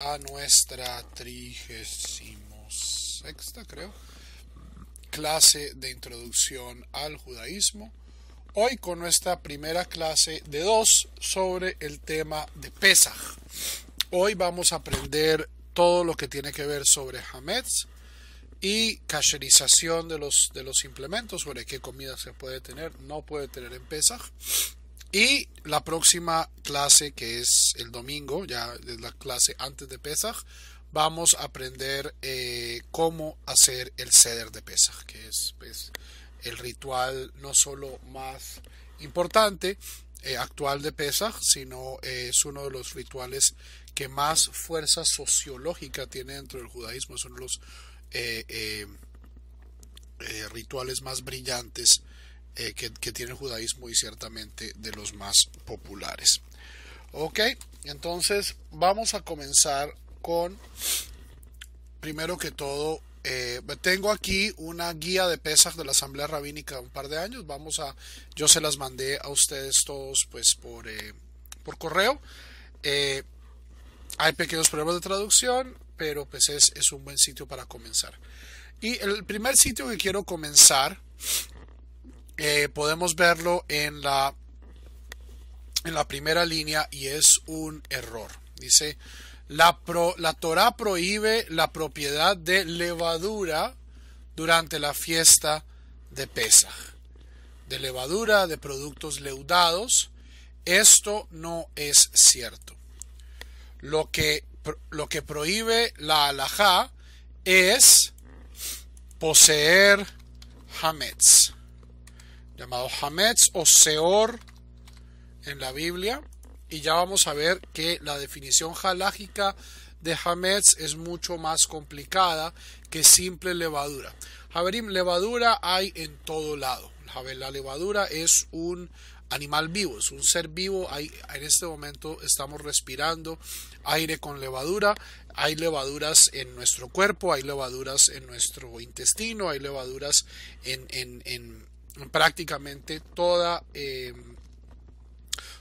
a nuestra 36 creo clase de introducción al judaísmo hoy con nuestra primera clase de dos sobre el tema de Pesaj hoy vamos a aprender todo lo que tiene que ver sobre Hametz y cacherización de los, de los implementos sobre qué comida se puede tener, no puede tener en Pesaj y la próxima clase, que es el domingo, ya es la clase antes de Pesach, vamos a aprender eh, cómo hacer el ceder de Pesach, que es pues, el ritual no solo más importante eh, actual de Pesach, sino eh, es uno de los rituales que más fuerza sociológica tiene dentro del judaísmo, son los rituales más brillantes eh, que, tiene el judaísmo y ciertamente de los más populares. Ok, entonces vamos a comenzar con, primero que todo, eh, tengo aquí una guía de pesas de la Asamblea Rabínica un par de años. Vamos a, yo se las mandé a ustedes todos pues por, eh, por correo. hay pequeños problemas de traducción, pero pues es, es un buen sitio para comenzar. Y el primer sitio que quiero comenzar eh, podemos verlo en la, primera línea y es un error. Dice, la, Torah prohíbe la propiedad de levadura durante la fiesta de Pesaj. De levadura, de productos leudados. Esto no es cierto. Lo que, prohíbe la alajá es poseer hametz llamado Hametz o Seor en la Biblia. Y ya vamos a ver que la definición halágica de Hametz es mucho más complicada que simple levadura. Javerim, levadura hay en todo lado. La levadura es un animal vivo, es un ser vivo. Hay, en este momento estamos respirando aire con levadura. Hay levaduras en nuestro cuerpo, hay levaduras en nuestro intestino, hay levaduras en, en prácticamente toda, eh,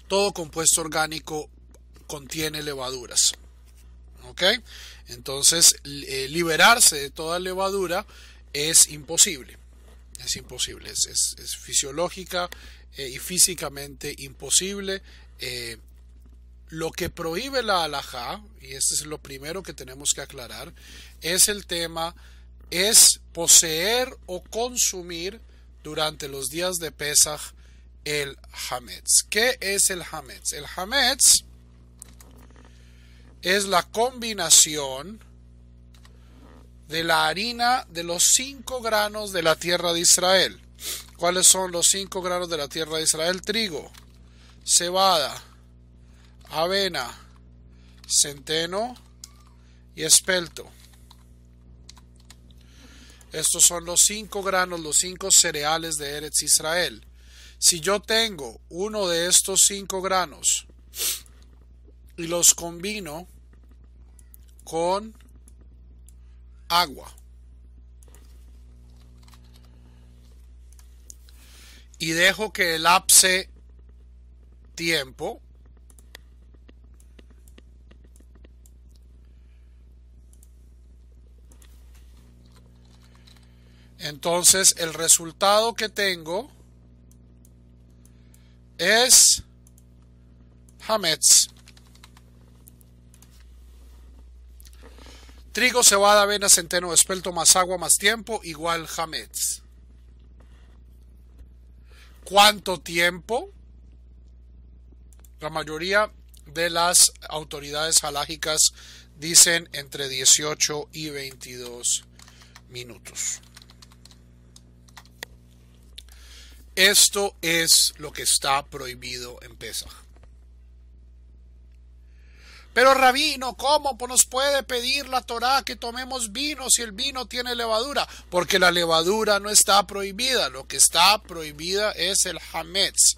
todo compuesto orgánico contiene levaduras. ¿Ok? Entonces, eh, liberarse de toda levadura es imposible. Es imposible, es, fisiológica eh, y físicamente imposible. lo que prohíbe la alajá, y este es lo primero que tenemos que aclarar, es el tema, es poseer o consumir durante los días de Pesaj el Hametz. ¿Qué es el Hametz? El Hametz es la combinación de la harina de los cinco granos de la tierra de Israel. ¿Cuáles son los cinco granos de la tierra de Israel? Trigo, cebada, avena, centeno y espelto. Estos son los cinco granos, los cinco cereales de Eretz Israel. Si yo tengo uno de estos cinco granos y los combino con agua y dejo que elapse tiempo, Entonces el resultado que tengo es Hametz. Trigo, cebada, avena, centeno, espelto, más agua, más tiempo, igual Hametz. ¿Cuánto tiempo? La mayoría de las autoridades halágicas dicen entre 18 y 22 minutos. Esto es lo que está prohibido en Pesaj. Pero rabino, ¿cómo pues nos puede pedir la Torá que tomemos vino si el vino tiene levadura? Porque la levadura no está prohibida, lo que está prohibida es el hametz.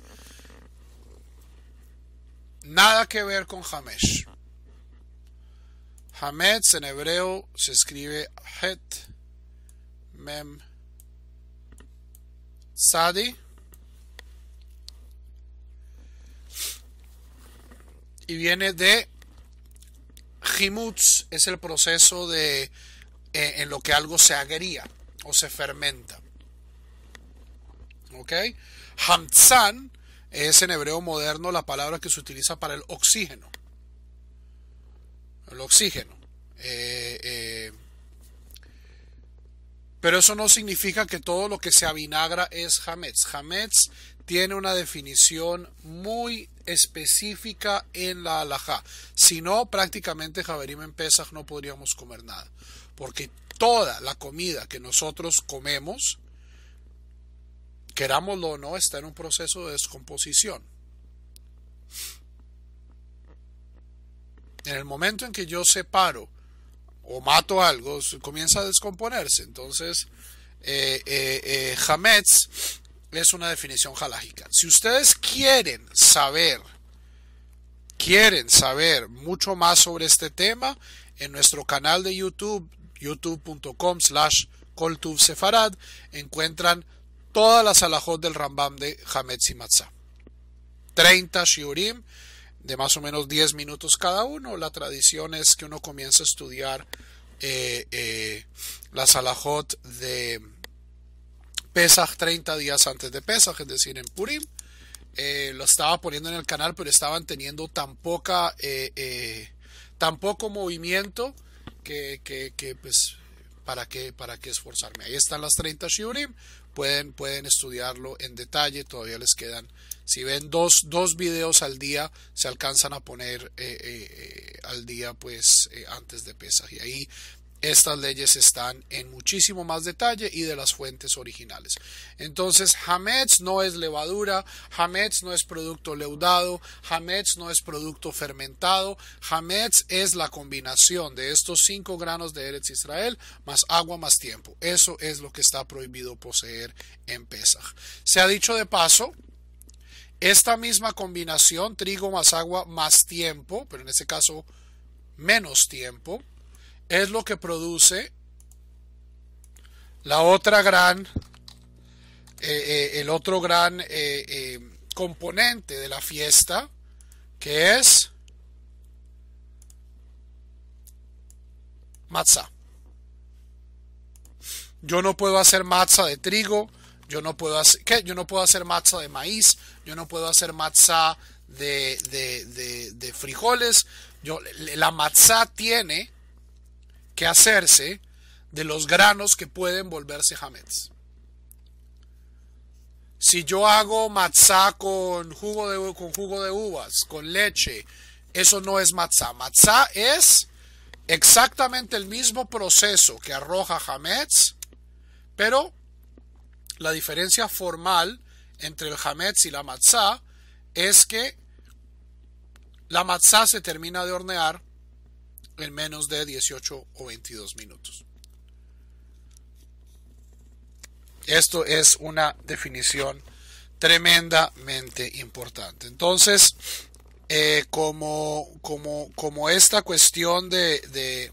Nada que ver con hamesh. Hametz en hebreo se escribe het mem sadi y viene de Himutz, es el proceso de eh, en lo que algo se agría o se fermenta. ¿Ok? Hamzan es en hebreo moderno la palabra que se utiliza para el oxígeno. El oxígeno. Eh, eh, pero eso no significa que todo lo que se avinagra es hametz. Hametz tiene una definición muy específica en la alajá. Si no, prácticamente Javerim en Pesach no podríamos comer nada. Porque toda la comida que nosotros comemos, querámoslo o no, está en un proceso de descomposición. En el momento en que yo separo o mato algo, comienza a descomponerse. Entonces, eh, eh, eh, Hametz es una definición jalágica. Si ustedes quieren saber, quieren saber mucho más sobre este tema, en nuestro canal de YouTube, youtube.com slash Sefarad, encuentran todas las alajot del Rambam de Hamed Matzah. 30 shiurim de más o menos 10 minutos cada uno. La tradición es que uno comienza a estudiar la eh, eh, las alajot de Pesach, 30 días antes de Pesach, es decir, en Purim. Eh, lo estaba poniendo en el canal, pero estaban teniendo tan poca, eh, eh, poco movimiento que, pues, ¿para qué, para qué esforzarme? Ahí están las 30 Shurim, pueden, pueden estudiarlo en detalle, todavía les quedan, si ven dos, dos videos al día, se alcanzan a poner al día, pues, antes de Pesach, Y ahí estas leyes están en muchísimo más detalle y de las fuentes originales. Entonces, Hametz no es levadura, Hametz no es producto leudado, Hametz no es producto fermentado, Hametz es la combinación de estos cinco granos de Eretz Israel más agua más tiempo. Eso es lo que está prohibido poseer en Pesach. Se ha dicho de paso, esta misma combinación, trigo más agua más tiempo, pero en este caso menos tiempo, es lo que produce la otra gran, eh, eh, el otro gran eh, componente de la fiesta, que es matza Yo no puedo hacer matza de trigo, yo no puedo hacer, ¿qué? Yo no puedo hacer matzah de maíz, yo no puedo hacer matzah de, de, de, frijoles. Yo, la matzah tiene que hacerse de los granos que pueden volverse jamets. Si yo hago matzá con jugo, de, con jugo de uvas, con leche, eso no es matzá. Matzá es exactamente el mismo proceso que arroja hametz, pero la diferencia formal entre el jamets y la matzá es que la matzá se termina de hornear en menos de 18 o 22 minutos. Esto es una definición tremendamente importante. Entonces, eh, como, como, como, esta cuestión de, de...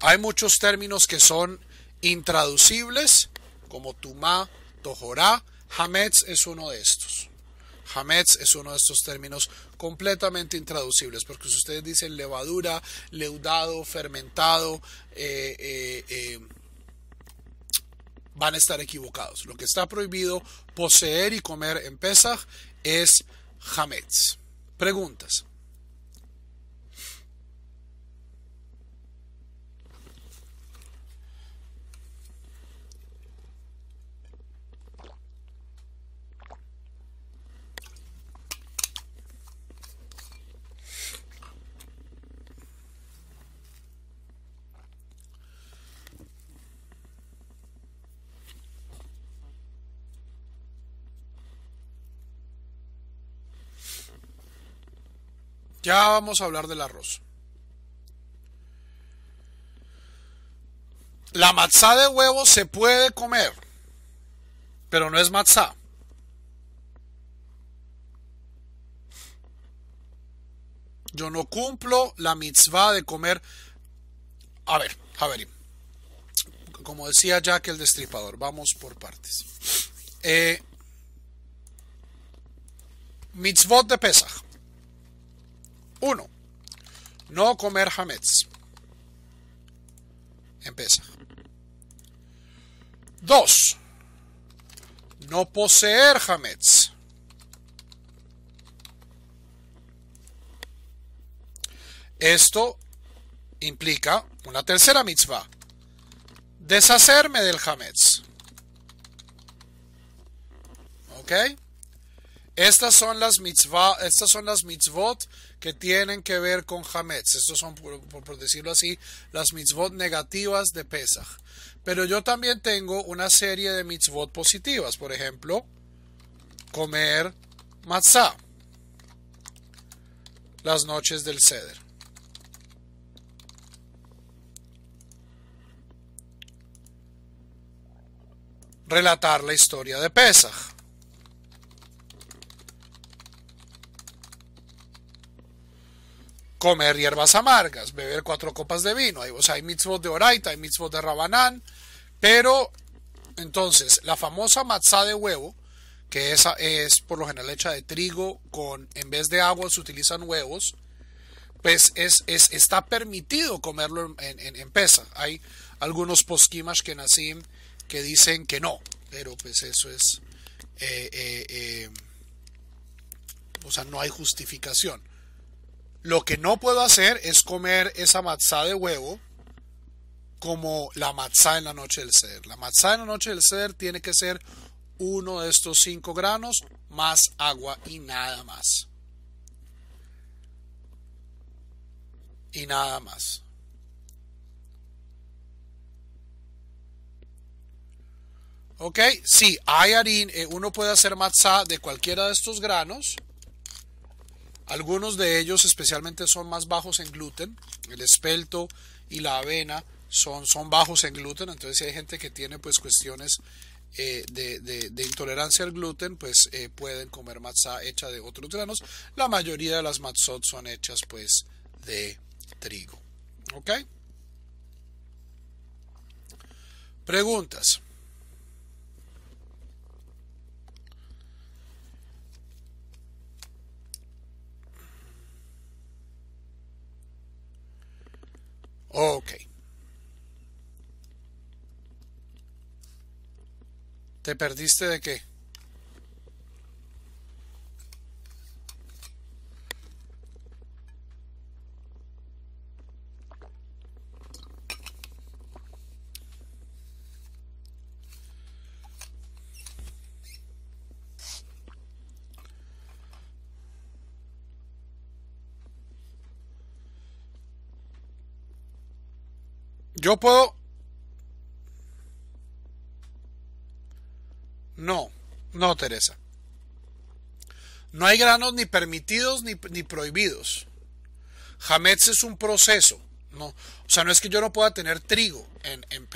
Hay muchos términos que son intraducibles, como Tumá, Tojorá, Hametz es uno de estos. Hametz es uno de estos términos completamente intraducibles, porque si ustedes dicen levadura, leudado, fermentado, eh, eh, eh, van a estar equivocados. Lo que está prohibido poseer y comer en Pesach es Hametz. Preguntas. Ya vamos a hablar del arroz. La matzá de huevo se puede comer, pero no es matzá. Yo no cumplo la mitzvah de comer. A ver, a ver Como decía Jack el destripador, vamos por partes. Eh, mitzvot de Pesach. 1. No comer hametz. Empieza. 2. No poseer hametz. Esto implica una tercera mitzvah. Deshacerme del hametz. ¿Ok? Estas son las mitzvah, estas son las mitzvot que tienen que ver con Hametz. Estos son, por, decirlo así, las mitzvot negativas de Pesach. Pero yo también tengo una serie de mitzvot positivas. Por ejemplo, comer matzah las noches del ceder. Relatar la historia de Pesach. comer hierbas amargas, beber cuatro copas de vino. O sea, hay mitzvot de Oraita, hay mitzvot de Rabanán. Pero, entonces, la famosa matzá de huevo, que esa es por lo general hecha de trigo, con en vez de agua se utilizan huevos, pues es, es está permitido comerlo en, en, pesa. Hay algunos posquimas que nací que dicen que no, pero pues eso es. Eh, eh, eh, o sea, no hay justificación. Lo que no puedo hacer es comer esa matzá de huevo como la matzá en la noche del ceder. La matzá en la noche del ceder tiene que ser uno de estos cinco granos más agua y nada más. Y nada más. Ok, sí, hay harina, eh, uno puede hacer matzá de cualquiera de estos granos. Algunos de ellos especialmente son más bajos en gluten, el espelto y la avena son, bajos en gluten, entonces si hay gente que tiene pues cuestiones eh, de, intolerancia al gluten, pues eh, pueden comer matzah hecha de otros granos. La mayoría de las matzot son hechas pues de trigo. ¿Ok? Preguntas. Ok. ¿Te perdiste de qué? Yo puedo... No, no, Teresa. No hay granos ni permitidos ni, prohibidos. Hametz es un proceso. No, o sea, no es que yo no pueda tener trigo en, en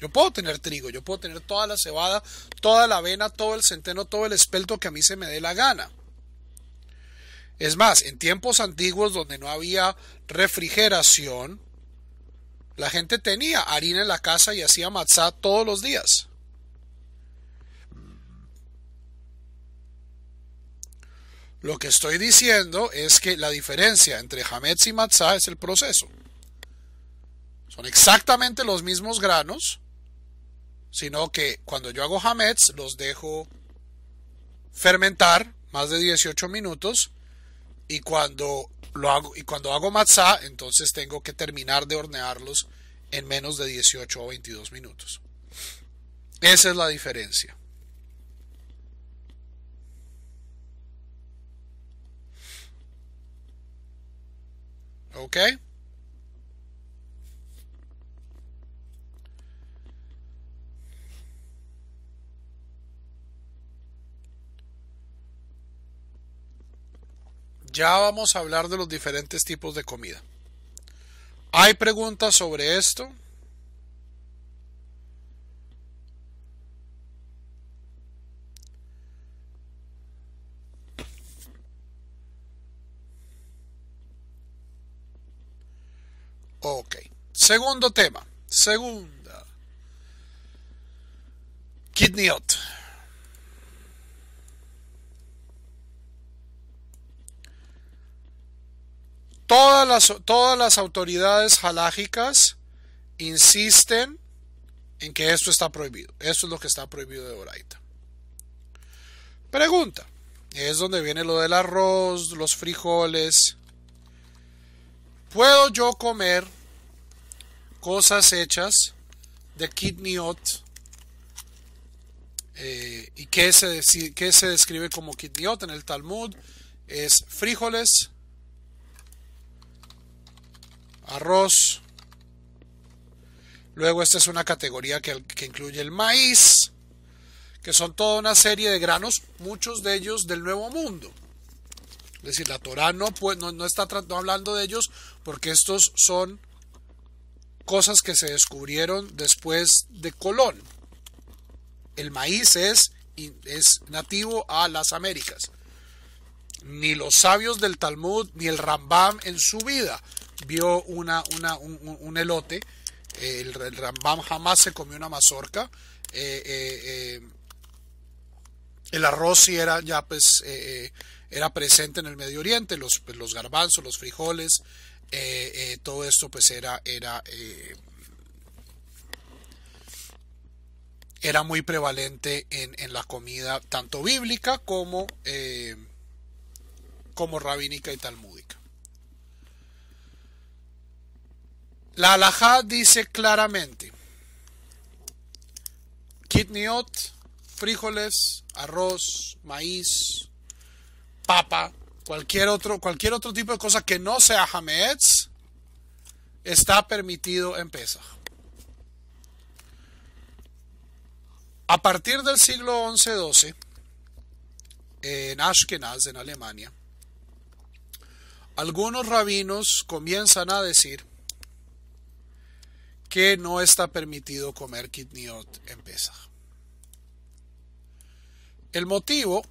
Yo puedo tener trigo, yo puedo tener toda la cebada, toda la avena, todo el centeno, todo el espelto que a mí se me dé la gana. Es más, en tiempos antiguos donde no había refrigeración, la gente tenía harina en la casa y hacía matzá todos los días. Lo que estoy diciendo es que la diferencia entre hametz y matzá es el proceso. Son exactamente los mismos granos, sino que cuando yo hago hametz los dejo fermentar más de 18 minutos y cuando lo hago, y cuando hago matzá, entonces tengo que terminar de hornearlos en menos de 18 o 22 minutos. Esa es la diferencia. Okay? Ya vamos a hablar de los diferentes tipos de comida. ¿Hay preguntas sobre esto? Ok. Segundo tema. Segunda. Kidney Todas las, todas las autoridades halágicas insisten en que esto está prohibido. Esto es lo que está prohibido de Oraita. Pregunta. Es donde viene lo del arroz, los frijoles. ¿Puedo yo comer cosas hechas de kitniot... Eh, ¿Y qué se, se describe como oat en el Talmud? Es frijoles, arroz. Luego esta es una categoría que, incluye el maíz, que son toda una serie de granos, muchos de ellos del Nuevo Mundo. Es decir, la Torah no, no, está hablando de ellos porque estos son cosas que se descubrieron después de Colón. El maíz es, es nativo a las Américas. Ni los sabios del Talmud ni el Rambam en su vida vio una, un, elote, eh, el, Rambam jamás se comió una mazorca, eh, eh, el arroz sí era ya pues era presente en el Medio Oriente, los, pues, garbanzos, los frijoles, todo esto pues era era era muy prevalente en, la comida tanto bíblica como como rabínica y talmúdica. La halajá dice claramente, kidniot, frijoles, arroz, maíz, papa, cualquier otro, cualquier otro tipo de cosa que no sea hametz, está permitido en Pesaj. A partir del siglo XI-XII, en Ashkenaz, en Alemania, algunos rabinos comienzan a decir que no está permitido comer kidniot en pesa. El motivo,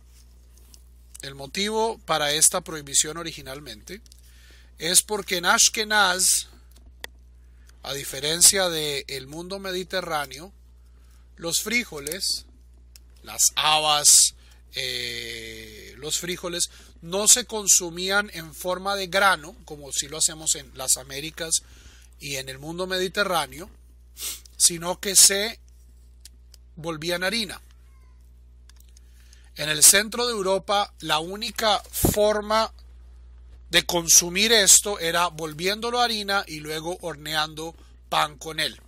el motivo para esta prohibición originalmente es porque en Ashkenaz, a diferencia del mundo mediterráneo, los frijoles, las habas, eh, los frijoles no se consumían en forma de grano, como si lo hacemos en las Américas y en el mundo mediterráneo, sino que se volvían harina. En el centro de Europa la única forma de consumir esto era volviéndolo harina y luego horneando pan con él.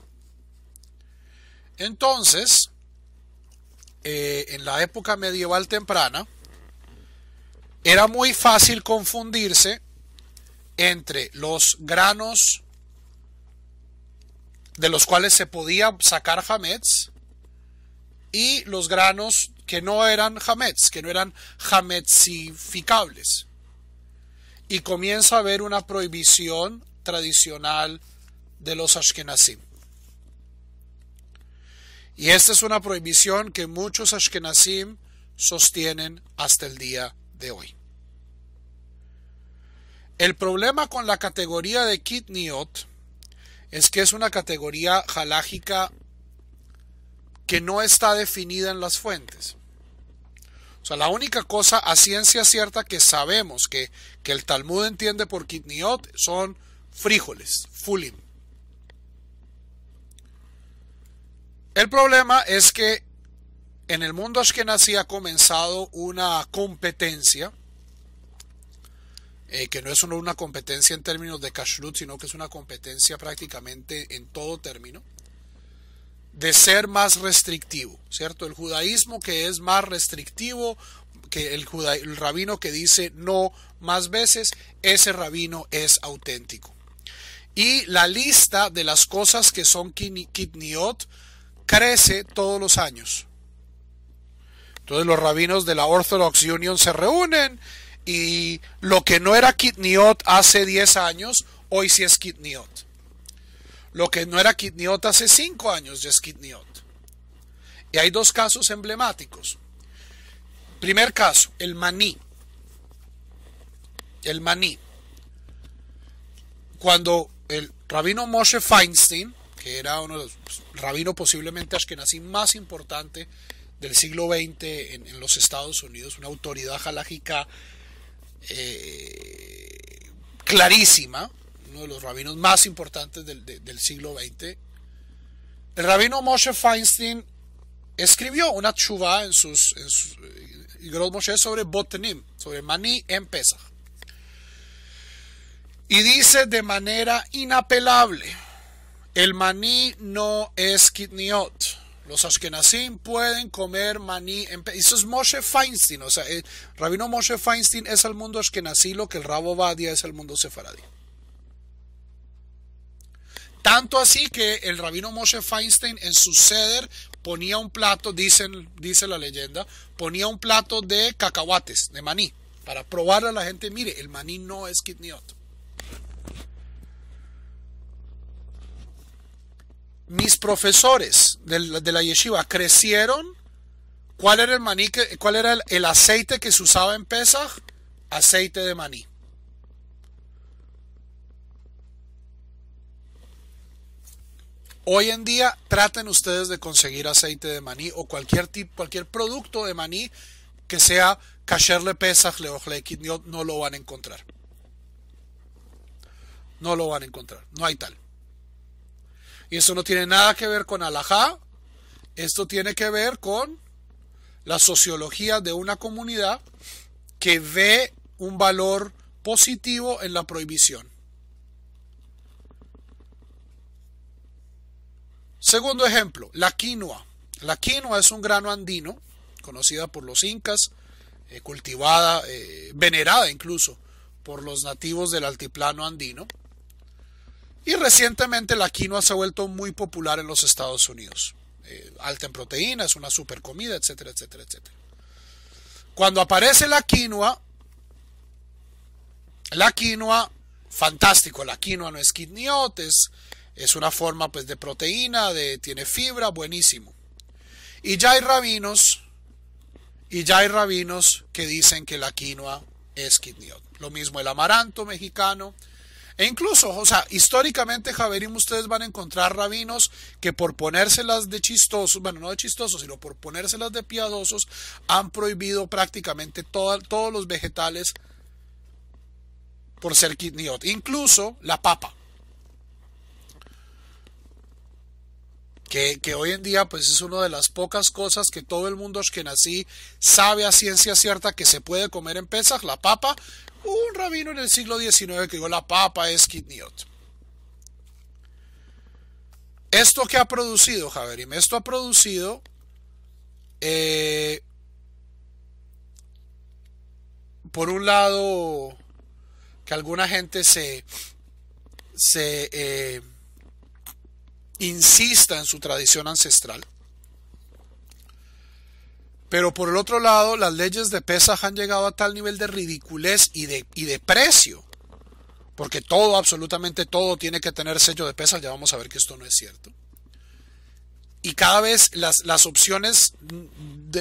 Entonces, eh, en la época medieval temprana, era muy fácil confundirse entre los granos de los cuales se podía sacar jamets, y los granos que no eran jamets, que no eran hametzificables Y comienza a haber una prohibición tradicional de los ashkenazim. Y esta es una prohibición que muchos ashkenazim sostienen hasta el día de hoy. El problema con la categoría de Kitniot es que es una categoría jalágica que no está definida en las fuentes. O sea, la única cosa a ciencia cierta que sabemos que, que el Talmud entiende por kitniot son frijoles, fulim. El problema es que en el mundo Ashkenazi ha comenzado una competencia eh, que no es solo una competencia en términos de kashrut, sino que es una competencia prácticamente en todo término, de ser más restrictivo, ¿cierto? El judaísmo que es más restrictivo, que el, el rabino que dice no más veces, ese rabino es auténtico. Y la lista de las cosas que son kidniot crece todos los años. Entonces los rabinos de la Orthodox Union se reúnen y lo que no era Kitniot hace 10 años, hoy sí es Kitniot. Lo que no era Kitniot hace 5 años ya es Kitniot. Y hay dos casos emblemáticos. Primer caso, el maní. El maní. Cuando el rabino Moshe Feinstein, que era uno de los pues, rabinos posiblemente ashkenazí más importante del siglo XX en, los Estados Unidos, una autoridad halágica. Eh, clarísima, uno de los rabinos más importantes del, siglo XX, el rabino Moshe Feinstein escribió una chuva en sus, en eh, Moshe sobre Botanim. sobre Maní en Pesach. Y dice de manera inapelable, el maní no es kitniot. Los Ashkenazim pueden comer maní. En Eso es Moshe Feinstein. O sea, el eh, rabino Moshe Feinstein es al mundo Ashkenazí, lo que el rabo Badia es el mundo sefaradí. Tanto así que el rabino Moshe Feinstein en su ceder ponía un plato, dicen, dice la leyenda, ponía un plato de cacahuates, de maní, para probarle a la gente, mire, el maní no es kidniot. mis profesores de, la yeshiva crecieron, ¿cuál era el maní cuál era el, aceite que se usaba en Pesach? Aceite de maní. Hoy en día traten ustedes de conseguir aceite de maní o cualquier tipo, cualquier producto de maní que sea kasher le pesach le no lo van a encontrar. No lo van a encontrar. No hay tal. Y eso no tiene nada que ver con alajá, esto tiene que ver con la sociología de una comunidad que ve un valor positivo en la prohibición. Segundo ejemplo, la quinoa. La quinoa es un grano andino, conocida por los incas, eh, cultivada, eh, venerada incluso por los nativos del altiplano andino. Y recientemente la quinoa se ha vuelto muy popular en los Estados Unidos. Eh, alta en proteínas, una super comida, etcétera, etcétera, etcétera. Cuando aparece la quinoa, la quinoa, fantástico, la quinoa no es quiniotes, es una forma pues de proteína, de, tiene fibra, buenísimo. Y ya hay rabinos, y ya hay rabinos que dicen que la quinoa es kidniot. Lo mismo el amaranto mexicano, e incluso, o sea, históricamente, Javerim, ustedes van a encontrar rabinos que por ponérselas de chistosos, bueno, no de chistosos, sino por ponérselas de piadosos, han prohibido prácticamente todos los vegetales por ser kidniot, incluso la papa. que, hoy en día pues es una de las pocas cosas que todo el mundo que nací sabe a ciencia cierta que se puede comer en pesas, la papa. un rabino en el siglo XIX que dijo la papa es kidniot. Esto que ha producido, Javerim, esto ha producido eh, por un lado que alguna gente se se eh, insista en su tradición ancestral. Pero por el otro lado, las leyes de pesas han llegado a tal nivel de ridiculez y de, de precio, porque todo, absolutamente todo, tiene que tener sello de PESA, ya vamos a ver que esto no es cierto. Y cada vez las, las opciones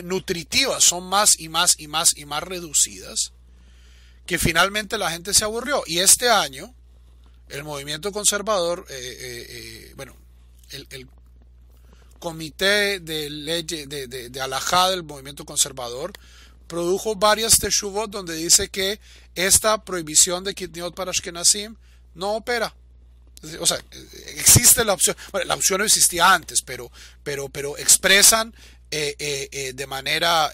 nutritivas son más y más y más y más reducidas, que finalmente la gente se aburrió. Y este año, el movimiento conservador, eh, eh, eh, bueno, el, comité de leyes de, de, de Alajá del movimiento conservador produjo varias teshuvot donde dice que esta prohibición de Kidniot para Ashkenazim no opera. O sea, existe la opción, bueno, la opción no existía antes, pero, pero, pero expresan eh, eh, eh, de manera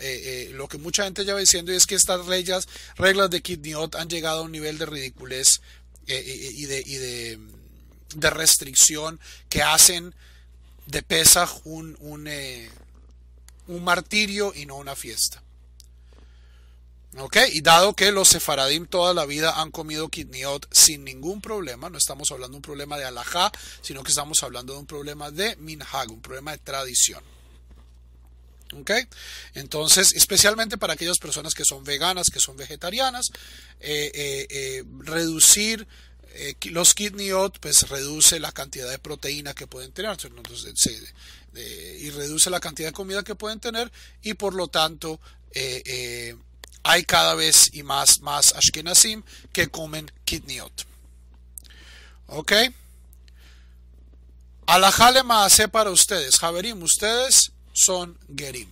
lo que mucha gente lleva diciendo y es que estas reglas, reglas de Kidniot han llegado a un nivel de ridiculez y y de de restricción que hacen de Pesaj un, eh, un, martirio y no una fiesta. Ok. y dado que los sefaradim toda la vida han comido kidniot sin ningún problema, no estamos hablando de un problema de alajá, sino que estamos hablando de un problema de minhag, un problema de tradición. Okay. Entonces, especialmente para aquellas personas que son veganas, que son vegetarianas, eh, eh, reducir eh, los kidney pues reduce la cantidad de proteína que pueden tener y reduce la cantidad de comida que pueden tener y por lo tanto eh, eh, hay cada vez y más más ashkenazim que comen kidney ok alajale maase para ustedes javerim ustedes son gerim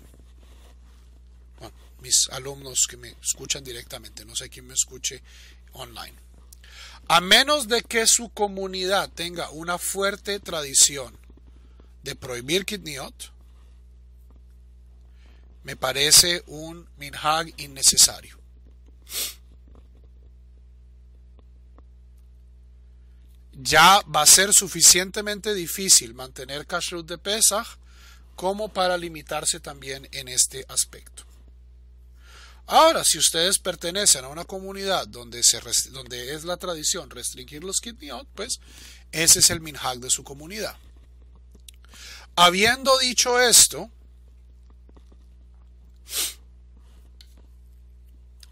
mis alumnos que me escuchan directamente no sé quién me escuche online a menos de que su comunidad tenga una fuerte tradición de prohibir kidniot, me parece un minhag innecesario. Ya va a ser suficientemente difícil mantener kashrut de Pesach como para limitarse también en este aspecto. Ahora, si ustedes pertenecen a una comunidad donde, es la tradición restringir los kidniot, pues ese es el minhag de su comunidad. Habiendo dicho esto,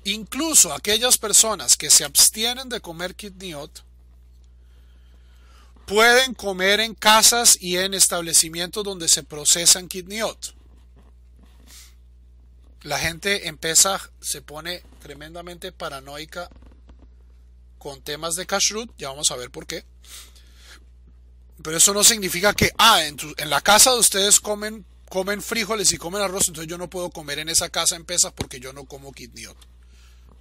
incluso aquellas personas que se abstienen de comer kidniot, pueden comer en casas y en establecimientos donde se procesan kidniot. La gente empieza se pone tremendamente paranoica con temas de Kashrut, ya vamos a ver por qué. Pero eso no significa que, ah, en, la casa de ustedes comen, comen frijoles y comen arroz, entonces yo no puedo comer en esa casa en Pesas porque yo no como kidniot.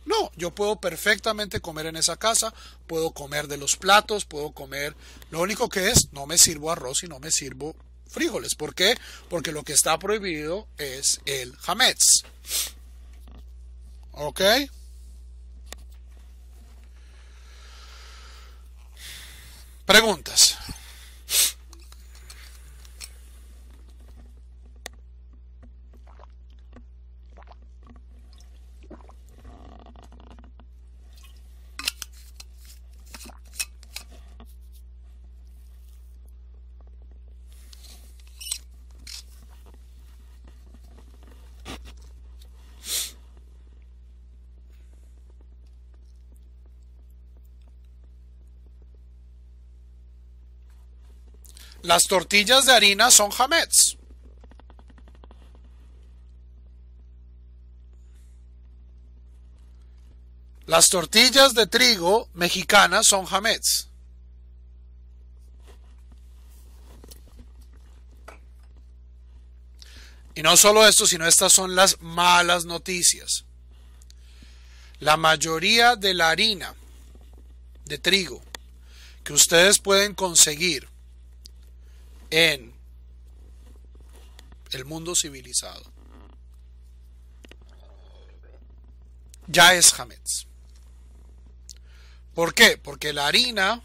No, yo puedo perfectamente comer en esa casa, puedo comer de los platos, puedo comer. Lo único que es, no me sirvo arroz y no me sirvo frijoles. ¿Por qué? Porque lo que está prohibido es el hametz. ¿Ok? Preguntas. Las tortillas de harina son jamets. Las tortillas de trigo mexicanas son jamets. Y no solo esto, sino estas son las malas noticias. La mayoría de la harina de trigo que ustedes pueden conseguir en el mundo civilizado ya es Hametz. ¿Por qué? Porque la harina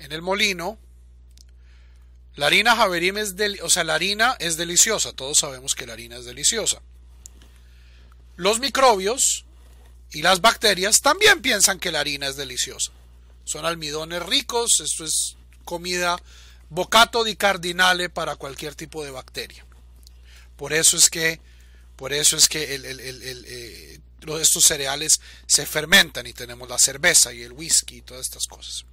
en el molino, la harina Javerim es, o sea, la harina es deliciosa, todos sabemos que la harina es deliciosa. Los microbios y las bacterias también piensan que la harina es deliciosa. Son almidones ricos, esto es comida bocato di cardinale para cualquier tipo de bacteria. Por eso es que, por eso es que eh, estos cereales se fermentan y tenemos la cerveza y el whisky y todas estas cosas.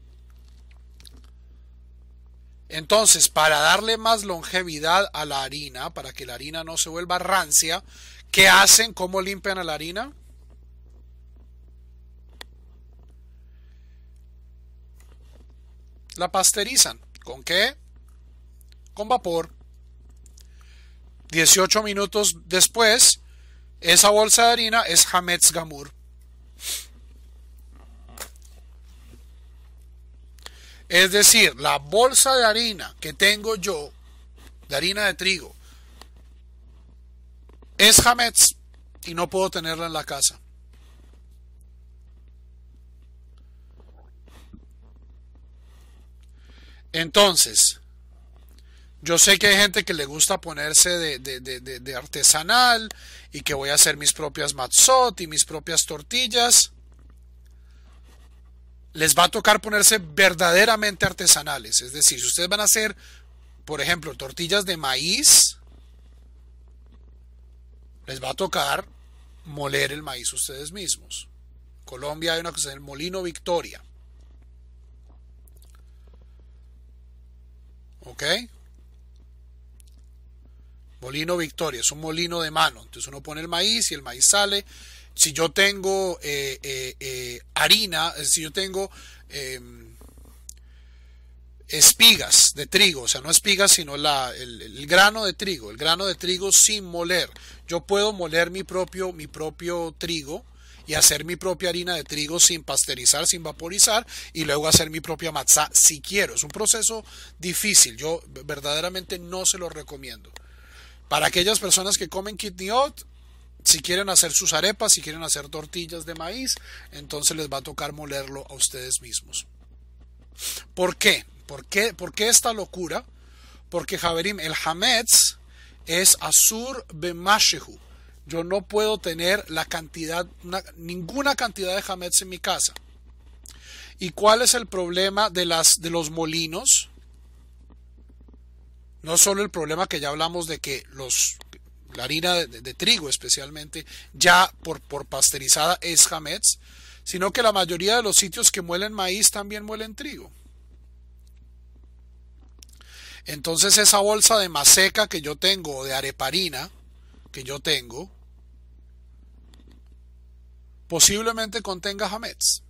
Entonces, para darle más longevidad a la harina, para que la harina no se vuelva rancia, ¿qué hacen? ¿Cómo limpian a la harina? La pasteurizan. ¿Con qué? Con vapor. 18 minutos después, esa bolsa de harina es Hametz Gamur. Es decir, la bolsa de harina que tengo yo, de harina de trigo, es Hametz y no puedo tenerla en la casa. Entonces, yo sé que hay gente que le gusta ponerse de, artesanal y que voy a hacer mis propias matzot y mis propias tortillas. Les va a tocar ponerse verdaderamente artesanales. Es decir, si ustedes van a hacer, por ejemplo, tortillas de maíz, les va a tocar moler el maíz ustedes mismos. En Colombia hay una cosa, el molino Victoria. ¿Ok? Molino Victoria, es un molino de mano. Entonces uno pone el maíz y el maíz sale. Si yo tengo eh, eh, eh, harina, si yo tengo em, espigas de trigo, o sea, no espigas, sino la, el, el, grano de trigo, el grano de trigo sin moler. Yo puedo moler mi propio, mi propio trigo y hacer mi propia harina de trigo sin pasteurizar, sin vaporizar y luego hacer mi propia matzá si quiero. Es un proceso difícil, yo verdaderamente no se lo recomiendo. Para aquellas personas que comen kidney si quieren hacer sus arepas, si quieren hacer tortillas de maíz, entonces les va a tocar molerlo a ustedes mismos. ¿Por qué? ¿Por qué, por esta locura? Porque Javerim, el Hametz es Asur Bemashehu. Yo no puedo tener la cantidad, ninguna cantidad de jamets en mi casa. ¿Y cuál es el problema de, las, de los molinos? No solo el problema que ya hablamos de que los, la harina de, trigo especialmente, ya por, por pasteurizada es jamets, sino que la mayoría de los sitios que muelen maíz también muelen trigo. Entonces esa bolsa de maseca que yo tengo de areparina, que yo tengo posiblemente contenga jamets.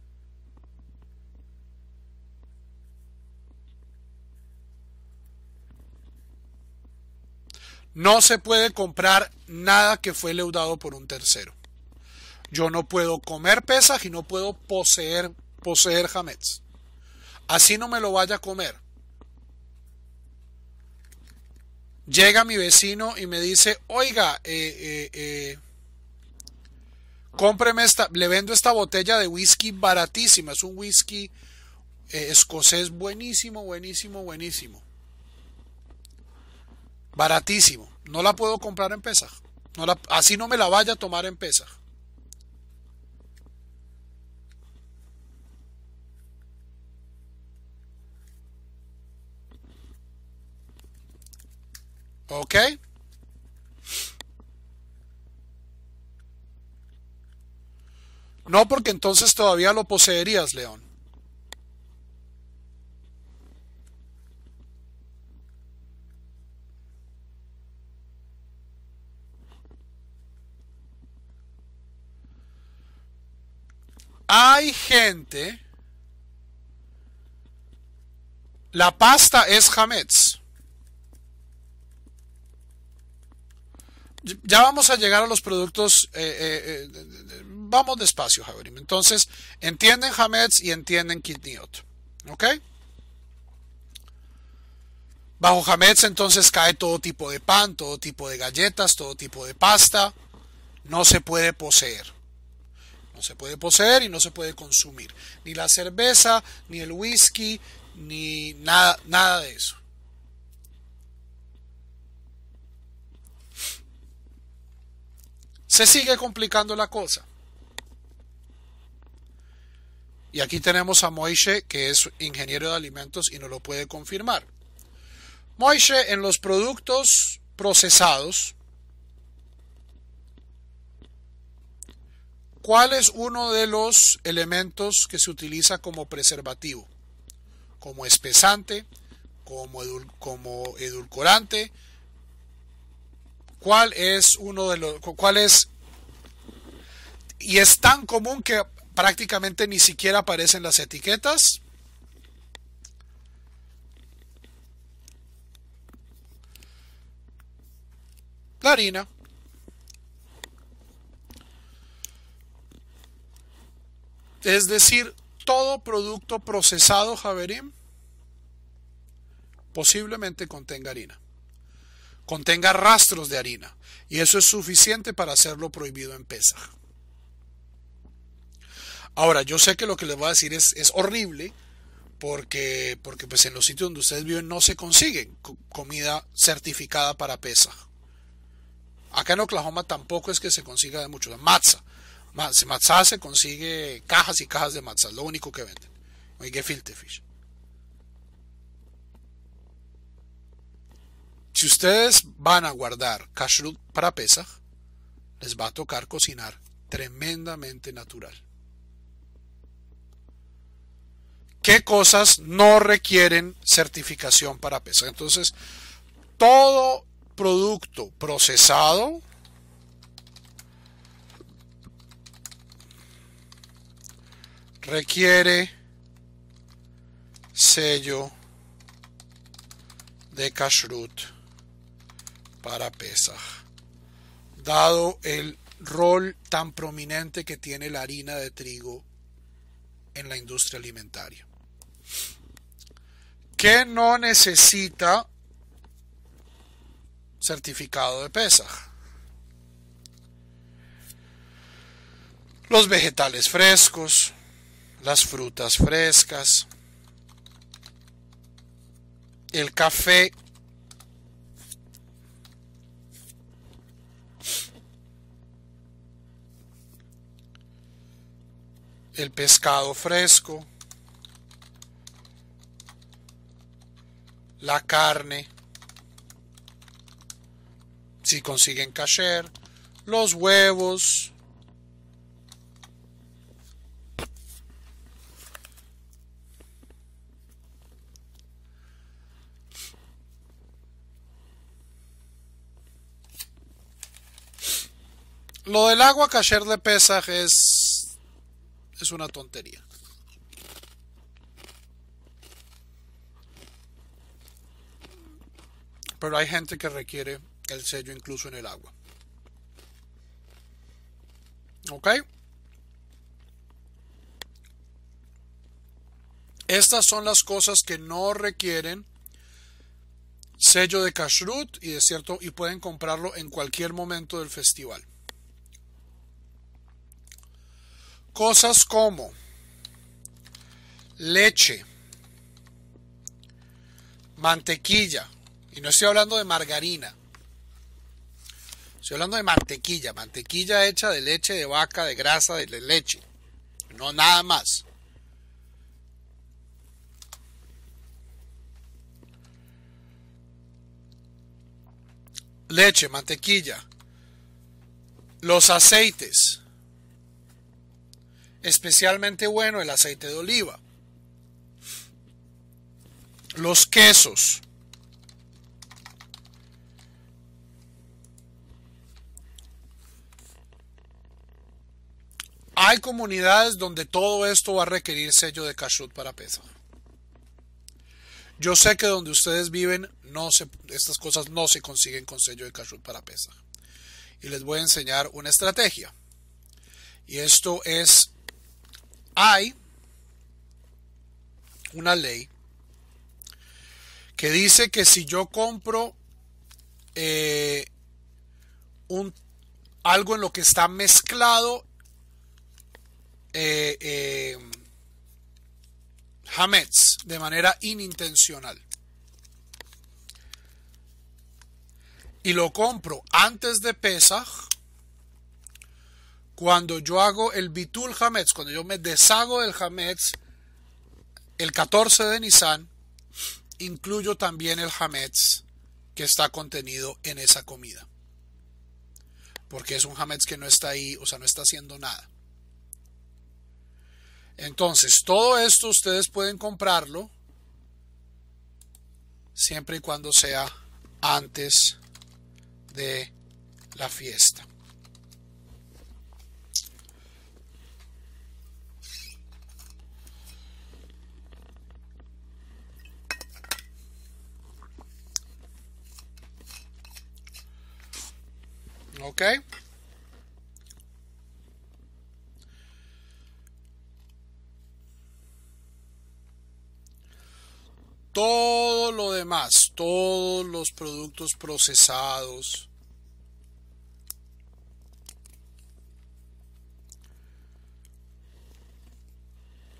No se puede comprar nada que fue leudado por un tercero. Yo no puedo comer pesas y no puedo poseer, poseer jamets. Así no me lo vaya a comer. Llega mi vecino y me dice, oiga, eh, eh, eh, cómpreme esta, le vendo esta botella de whisky baratísima, es un whisky escocés buenísimo, buenísimo, buenísimo. Baratísimo. No la puedo comprar en Pesach, así no me la vaya a tomar en Pesach. ¿Ok? No, porque entonces todavía lo poseerías, León. Hay gente, la pasta es Hametz. ya vamos a llegar a los productos. Eh, eh, eh, vamos despacio, Javier. Entonces, entienden Hametz y entienden Kidniot. ¿Ok? Bajo Hametz entonces cae todo tipo de pan, todo tipo de galletas, todo tipo de pasta. No se puede poseer. No se puede poseer y no se puede consumir. Ni la cerveza, ni el whisky, ni nada, nada de eso. se sigue complicando la cosa. Y aquí tenemos a Moishe, que es ingeniero de alimentos y no lo puede confirmar. Moishe, en los productos procesados, ¿cuál es uno de los elementos que se utiliza como preservativo? Como espesante, como edulcorante, ¿Cuál es uno de los, cuál es, y es tan común que prácticamente ni siquiera aparecen las etiquetas? La harina. Es decir, todo producto procesado, javerín posiblemente contenga harina contenga rastros de harina, y eso es suficiente para hacerlo prohibido en pesa. Ahora, yo sé que lo que les voy a decir es, es horrible, porque, porque pues en los sitios donde ustedes viven no se consigue comida certificada para pesa. Acá en Oklahoma tampoco es que se consiga de mucho. Matza. Matza se consigue cajas y cajas de matza, lo único que venden. Oye, filtefish. Si ustedes van a guardar kashrut para PESA, les va a tocar cocinar tremendamente natural. ¿Qué cosas no requieren certificación para PESA? Entonces, todo producto procesado requiere sello de kashrut para Pesaj, dado el rol tan prominente que tiene la harina de trigo en la industria alimentaria. Que no necesita certificado de Pesaj. Los vegetales frescos, las frutas frescas, el café el pescado fresco, la carne, si consiguen cayer, los huevos, Lo del agua cayer de pesaje es es una tontería. Pero hay gente que requiere el sello incluso en el agua. ¿Ok? Estas son las cosas que no requieren sello de kashrut y de cierto y pueden comprarlo en cualquier momento del festival. Cosas como leche, mantequilla, y no estoy hablando de margarina, estoy hablando de mantequilla, mantequilla hecha de leche de vaca, de grasa, de leche, no nada más. Leche, mantequilla, los aceites, especialmente bueno el aceite de oliva. Los quesos. Hay comunidades donde todo esto va a requerir sello de kashrut para pesa. Yo sé que donde ustedes viven no estas cosas no se consiguen con sello de kashrut para pesa. Y les voy a enseñar una estrategia. Y esto es hay una ley que dice que si yo compro eh, un, algo en lo que está mezclado eh, eh de manera inintencional. Y lo compro antes de pesar cuando yo hago el bitul hametz, cuando yo me deshago del hametz, el 14 de Nissan, incluyo también el hametz que está contenido en esa comida. Porque es un hametz que no está ahí, o sea, no está haciendo nada. Entonces, todo esto ustedes pueden comprarlo siempre y cuando sea antes de la fiesta. Okay. Todo lo demás, todos los productos procesados,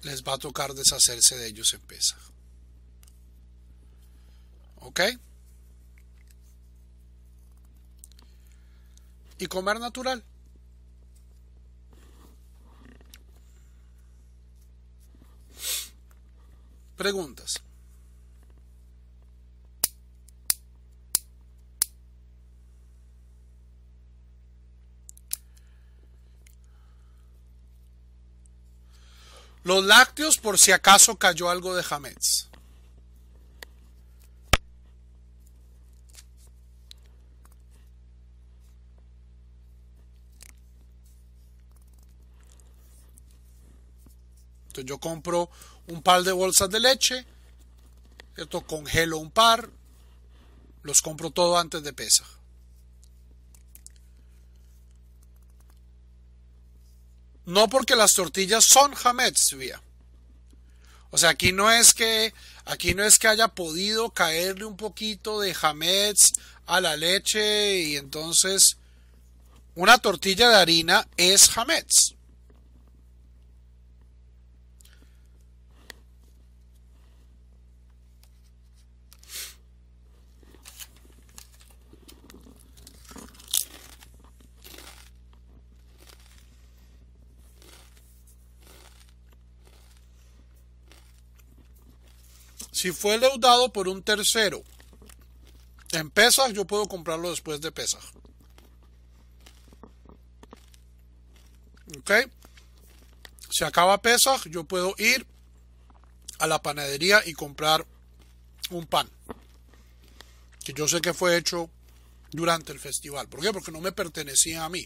les va a tocar deshacerse de ellos en pesa. ¿Ok? y comer natural. Preguntas. Los lácteos por si acaso cayó algo de Hametz. Yo compro un par de bolsas de leche, esto Congelo un par, los compro todo antes de pesar. No porque las tortillas son vía. O sea, aquí no es que aquí no es que haya podido caerle un poquito de jamets a la leche y entonces una tortilla de harina es jamets Si fue deudado por un tercero en Pesach, yo puedo comprarlo después de Pesach. ¿Ok? si acaba Pesach, yo puedo ir a la panadería y comprar un pan. Que yo sé que fue hecho durante el festival. ¿Por qué? Porque no me pertenecía a mí.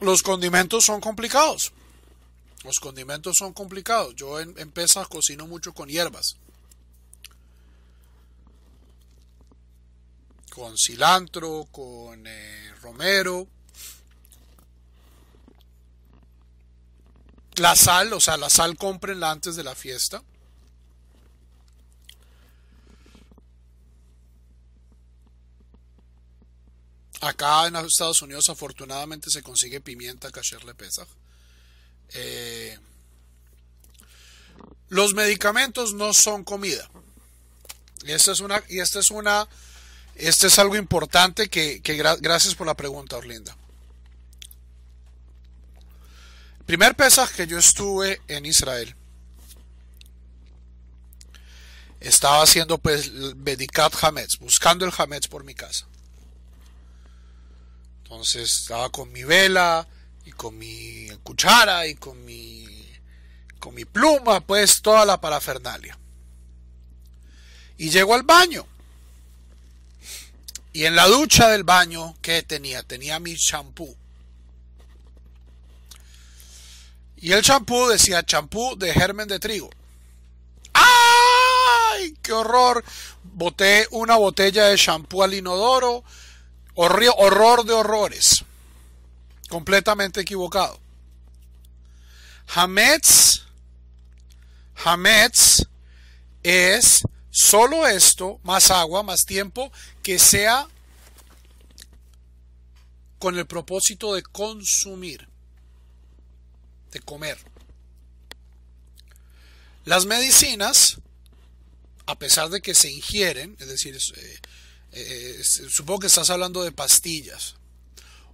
los condimentos son complicados. Los condimentos son complicados. Yo en, pesas cocino mucho con hierbas. Con cilantro, con eh, romero. La sal, o sea, la sal comprenla antes de la fiesta. Acá en los Estados Unidos afortunadamente se consigue pimienta cacherle le pesaj. Eh, los medicamentos no son comida. Y esta es una, y es una, este es algo importante que, gracias por la pregunta, Orlinda. Primer pesaj que yo estuve en Israel. Estaba haciendo pues Bedikat Hametz, buscando el Hametz por mi casa. Entonces estaba con mi vela y con mi cuchara y con mi, con mi pluma, pues toda la parafernalia. Y llego al baño. Y en la ducha del baño, ¿qué tenía? Tenía mi champú. Y el champú decía champú de germen de trigo. ¡Ay! ¡Qué horror! Boté una botella de champú al inodoro horror de horrores. Completamente equivocado. Hametz, Hametz es solo esto, más agua, más tiempo, que sea con el propósito de consumir, de comer. Las medicinas, a pesar de que se ingieren, es decir, eh, eh, eh, supongo que estás hablando de pastillas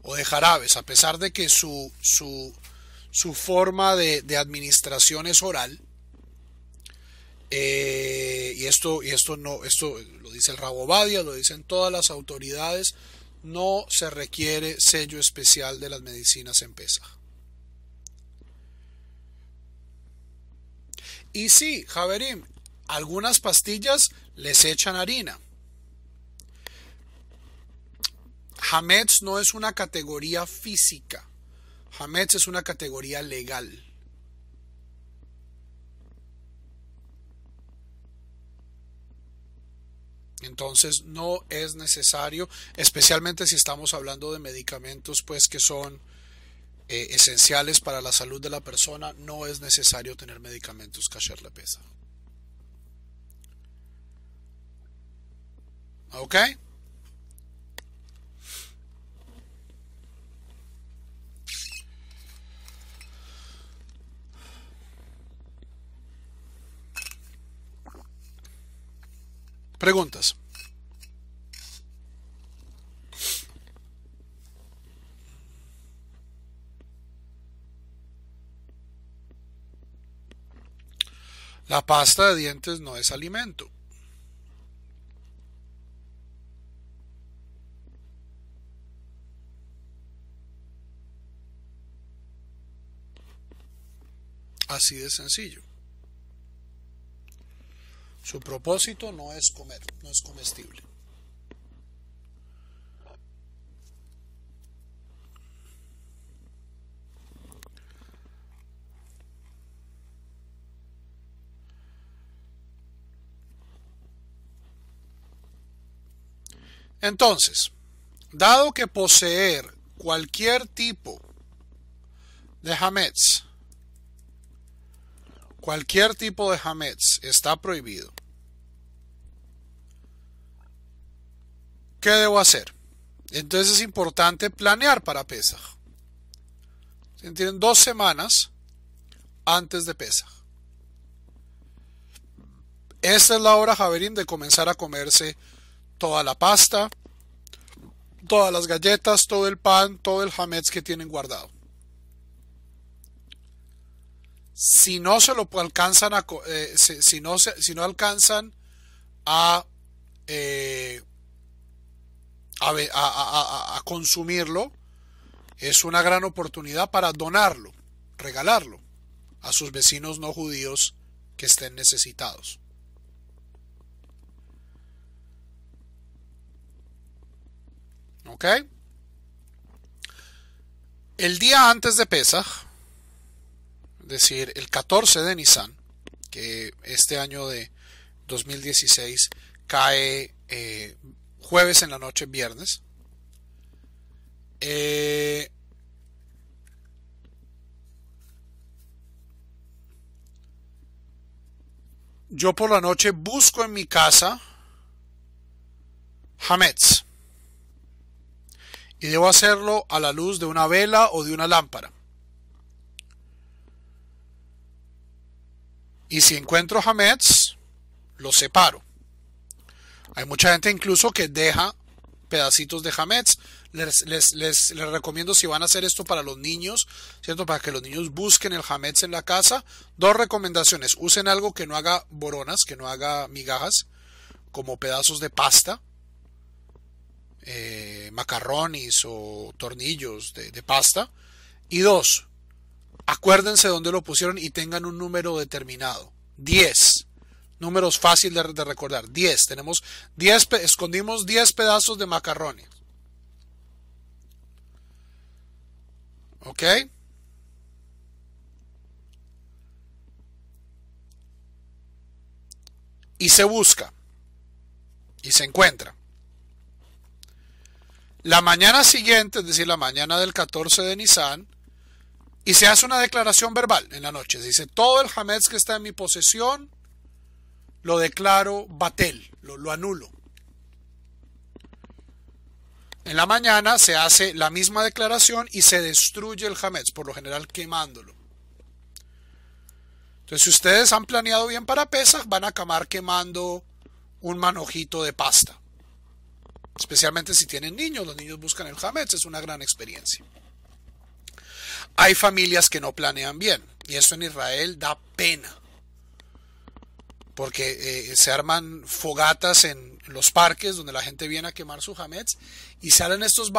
o de jarabes, a pesar de que su, su, forma de, administración es oral, eh, y esto, y esto no, esto lo dice el Rabobadia, lo dicen todas las autoridades, no se requiere sello especial de las medicinas en pesa. Y sí, Javerim, algunas pastillas les echan harina. Hametz no es una categoría física. Hametz es una categoría legal. Entonces no es necesario, especialmente si estamos hablando de medicamentos pues que son eh, esenciales para la salud de la persona, no es necesario tener medicamentos kasher la pesa. ¿Ok? Preguntas. La pasta de dientes no es alimento. Así de sencillo. Su propósito no es comer, no es comestible. Entonces, dado que poseer cualquier tipo de hametz Cualquier tipo de hametz está prohibido. ¿Qué debo hacer? Entonces es importante planear para pesar. Tienen dos semanas antes de pesar. Esta es la hora, Javerín, de comenzar a comerse toda la pasta, todas las galletas, todo el pan, todo el hametz que tienen guardado si no se lo alcanzan a, eh, si, no si no alcanzan eh, a, a, consumirlo, es una gran oportunidad para donarlo, regalarlo a sus vecinos no judíos que estén necesitados. ¿Ok? El día antes de Pesach, decir, el 14 de Nissan, que este año de 2016 cae eh, jueves en la noche, viernes. Eh, yo por la noche busco en mi casa Hametz. Y debo hacerlo a la luz de una vela o de una lámpara. Y si encuentro jamets, los separo. Hay mucha gente incluso que deja pedacitos de jamets. Les, les, recomiendo si van a hacer esto para los niños, ¿cierto? Para que los niños busquen el jamets en la casa. Dos recomendaciones. Usen algo que no haga boronas, que no haga migajas, como pedazos de pasta, eh, macarrones o tornillos de pasta. Y dos, acuérdense dónde lo pusieron y tengan un número determinado. 10. Números fáciles de, recordar. 10. Tenemos 10, escondimos 10 pedazos de macarrones. ¿Ok? Y se busca. Y se encuentra. La mañana siguiente, es decir, la mañana del 14 de Nissan. Y se hace una declaración verbal en la noche. Se dice, todo el Hametz que está en mi posesión, lo declaro batel, lo, anulo. En la mañana se hace la misma declaración y se destruye el Hametz, por lo general quemándolo. Entonces, si ustedes han planeado bien para Pesach, van a acabar quemando un manojito de pasta. Especialmente si tienen niños, los niños buscan el Hametz, es una gran experiencia. Hay familias que no planean bien y eso en Israel da pena porque eh, se arman fogatas en los parques donde la gente viene a quemar su hametz y salen estos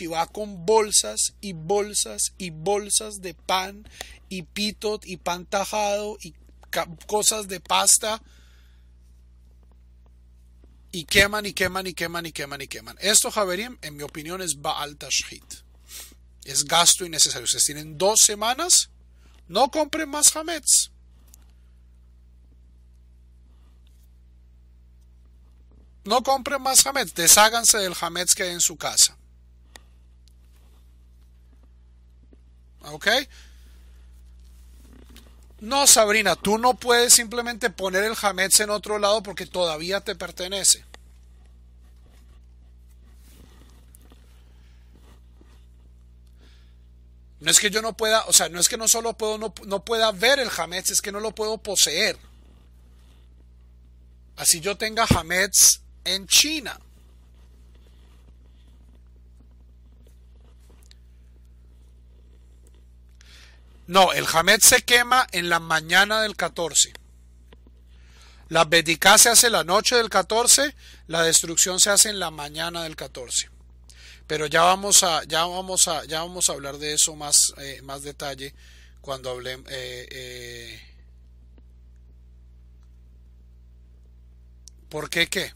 y va con bolsas y bolsas y bolsas de pan y pitot y pan tajado y cosas de pasta y queman y queman y queman y queman y queman. Esto, Javerim, en mi opinión es Baal Tashhit es gasto innecesario. Ustedes tienen dos semanas, no compren más jamets. No compren más jamets. desháganse del jamets que hay en su casa. ¿Ok? No, Sabrina, tú no puedes simplemente poner el jamets en otro lado porque todavía te pertenece. No es que yo no pueda, o sea, no es que no solo puedo, no, pueda ver el Hametz, es que no lo puedo poseer. Así yo tenga Hametz en China. No, el Hametz se quema en la mañana del 14. La Bedicá se hace la noche del 14, la destrucción se hace en la mañana del 14. Pero ya vamos a, ya vamos a, ya vamos a hablar de eso más, eh, más detalle cuando hablemos. Eh, eh. ¿Por qué qué?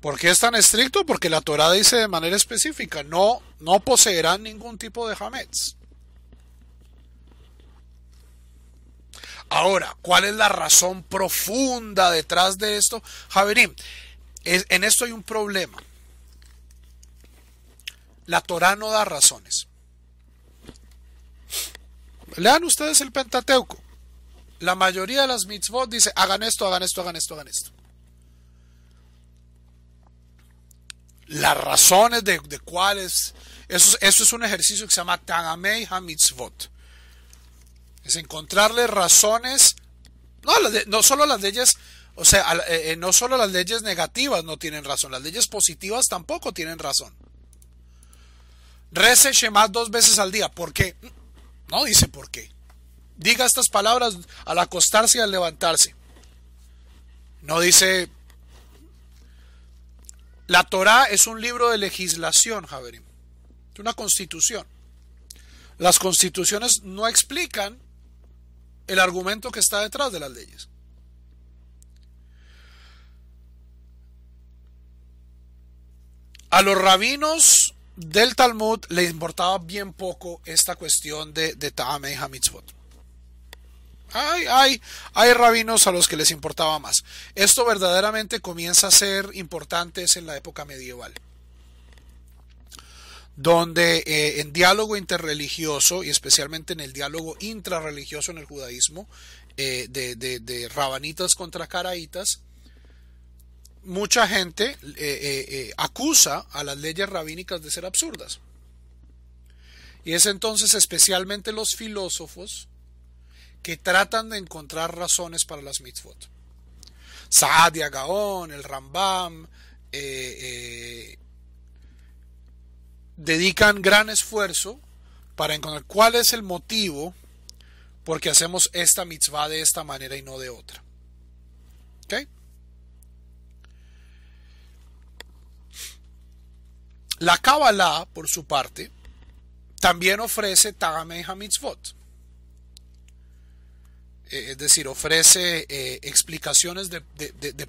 ¿Por qué es tan estricto? Porque la Torah dice de manera específica, no, no poseerán ningún tipo de hametz. Ahora, ¿cuál es la razón profunda detrás de esto? Javerín, en esto hay un problema. La Torah no da razones. Lean ustedes el Pentateuco. La mayoría de las mitzvot dice, hagan esto, hagan esto, hagan esto, hagan esto. Las razones de, cuáles... Eso, es un ejercicio que se llama Tanamei HaMitzvot. Es encontrarle razones, no, no solo las leyes, o sea, eh, eh, no solo las leyes negativas no tienen razón, las leyes positivas tampoco tienen razón. Rece Shemá dos veces al día, ¿por qué? No dice por qué. Diga estas palabras al acostarse y al levantarse. No dice. La Torá es un libro de legislación, Javerim. Es una constitución. Las constituciones no explican el argumento que está detrás de las leyes. A los rabinos del Talmud le importaba bien poco esta cuestión de, de y Hamitzvot. Hay, hay rabinos a los que les importaba más. Esto verdaderamente comienza a ser importante en la época medieval donde eh, en diálogo interreligioso y especialmente en el diálogo intrarreligioso en el judaísmo, eh, de, rabanitas contra caraitas mucha gente eh, acusa a las leyes rabínicas de ser absurdas. Y es entonces especialmente los filósofos que tratan de encontrar razones para las mitzvot. y Gaón, el Rambam, dedican gran esfuerzo para encontrar cuál es el motivo porque hacemos esta mitzvah de esta manera y no de otra. La Kabbalah, por su parte, también ofrece tagameha mitzvot. Eh, es decir, ofrece eh, explicaciones de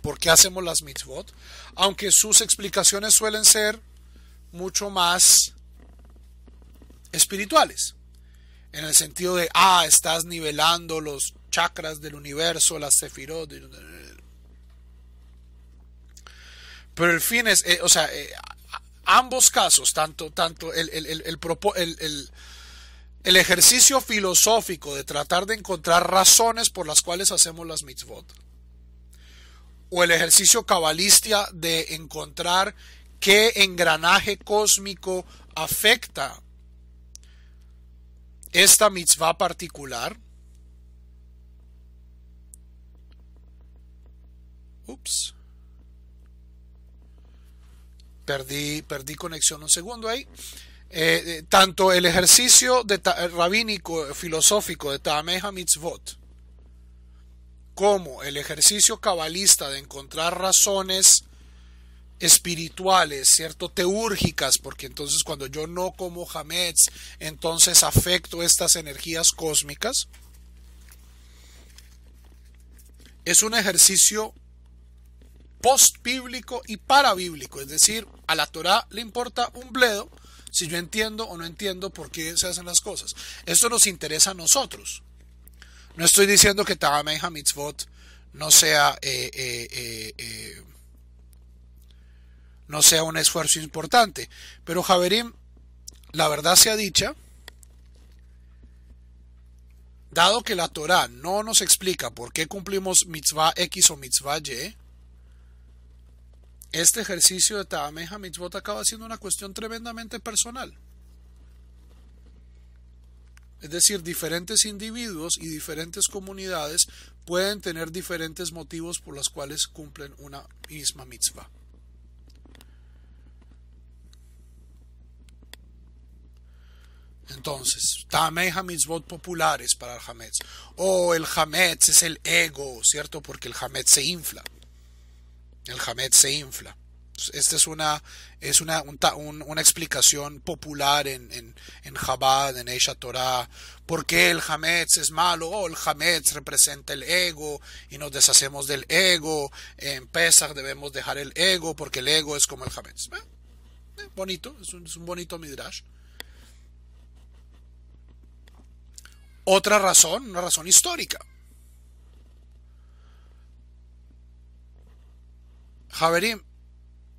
por qué hacemos las mitzvot, aunque sus explicaciones suelen ser mucho más espirituales. En el sentido de, ah, estás nivelando los chakras del universo, las sefirot. Pero el fin es, eh, o sea, eh, ambos casos, tanto, tanto el, el, ejercicio filosófico de tratar de encontrar razones por las cuales hacemos las mitzvot, o el ejercicio cabalística de encontrar qué engranaje cósmico afecta esta mitzvah particular. Ups. Perdí, perdí conexión un segundo ahí. Eh, eh, tanto el ejercicio eh, rabínico filosófico de Tameja Mitzvot como el ejercicio cabalista de encontrar razones espirituales, ¿cierto? Teúrgicas, porque entonces cuando yo no como hametz entonces afecto estas energías cósmicas. Es un ejercicio post-bíblico y para-bíblico, es decir, a la Torah le importa un bledo si yo entiendo o no entiendo por qué se hacen las cosas. Esto nos interesa a nosotros. No estoy diciendo que y Hamitzvot no sea eh, eh, eh, no sea un esfuerzo importante. Pero Javerín, la verdad sea dicha, dado que la Torah no nos explica por qué cumplimos mitzvah X o mitzvah Y, este ejercicio de ta'ameha Mitzvot acaba siendo una cuestión tremendamente personal. Es decir, diferentes individuos y diferentes comunidades pueden tener diferentes motivos por los cuales cumplen una misma mitzvah. Entonces, Tamei Hamitzvot populares para el Hametz. Oh, el Hametz es el ego, ¿cierto? Porque el Hametz se infla. El Hametz se infla. Esta es una, es una, una explicación popular en, en, en Chabad, en Esha Torah. ¿Por el Hametz es malo? Oh, el Hametz representa el ego y nos deshacemos del ego. En Pesach debemos dejar el ego porque el ego es como el Hametz. Eh, eh, bonito, es un, es un bonito midrash. Otra razón, una razón histórica. Javerim,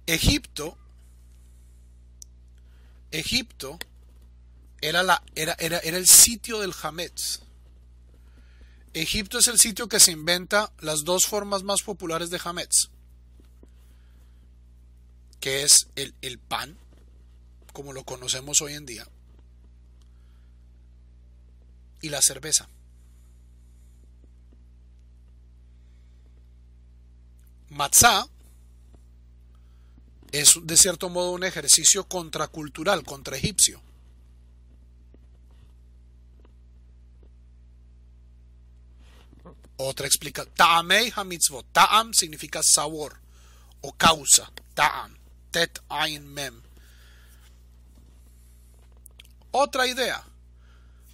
Egipto, Egipto era, la, era, el sitio del Hametz. Egipto es el sitio que se inventa las dos formas más populares de Hametz, que es el, el pan, como lo conocemos hoy en día, y la cerveza. Matzah. es de cierto modo un ejercicio contracultural, contra egipcio. Otra explica, Ta'amei hamitzvot. Ta'am significa sabor o causa. Ta'am. Tet ain mem. Otra idea.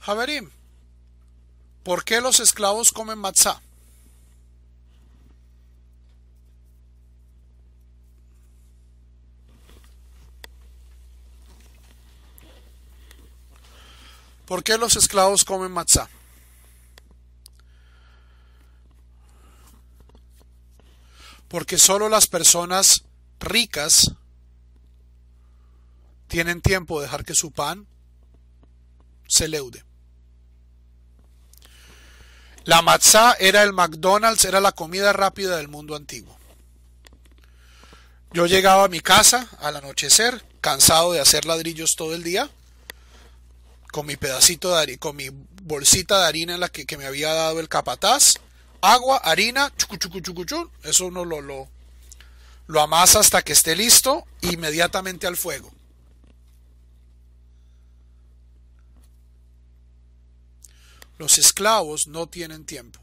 Haberim. ¿Por qué los esclavos comen matzá? ¿Por qué los esclavos comen matzá? Porque solo las personas ricas tienen tiempo de dejar que su pan se leude. La matzá era el McDonald's, era la comida rápida del mundo antiguo. Yo llegaba a mi casa al anochecer, cansado de hacer ladrillos todo el día, con mi pedacito de con mi bolsita de harina en la que, me había dado el capataz, agua, harina, chucu, chucu, eso uno lo, lo, lo amasa hasta que esté listo, inmediatamente al fuego. los esclavos no tienen tiempo.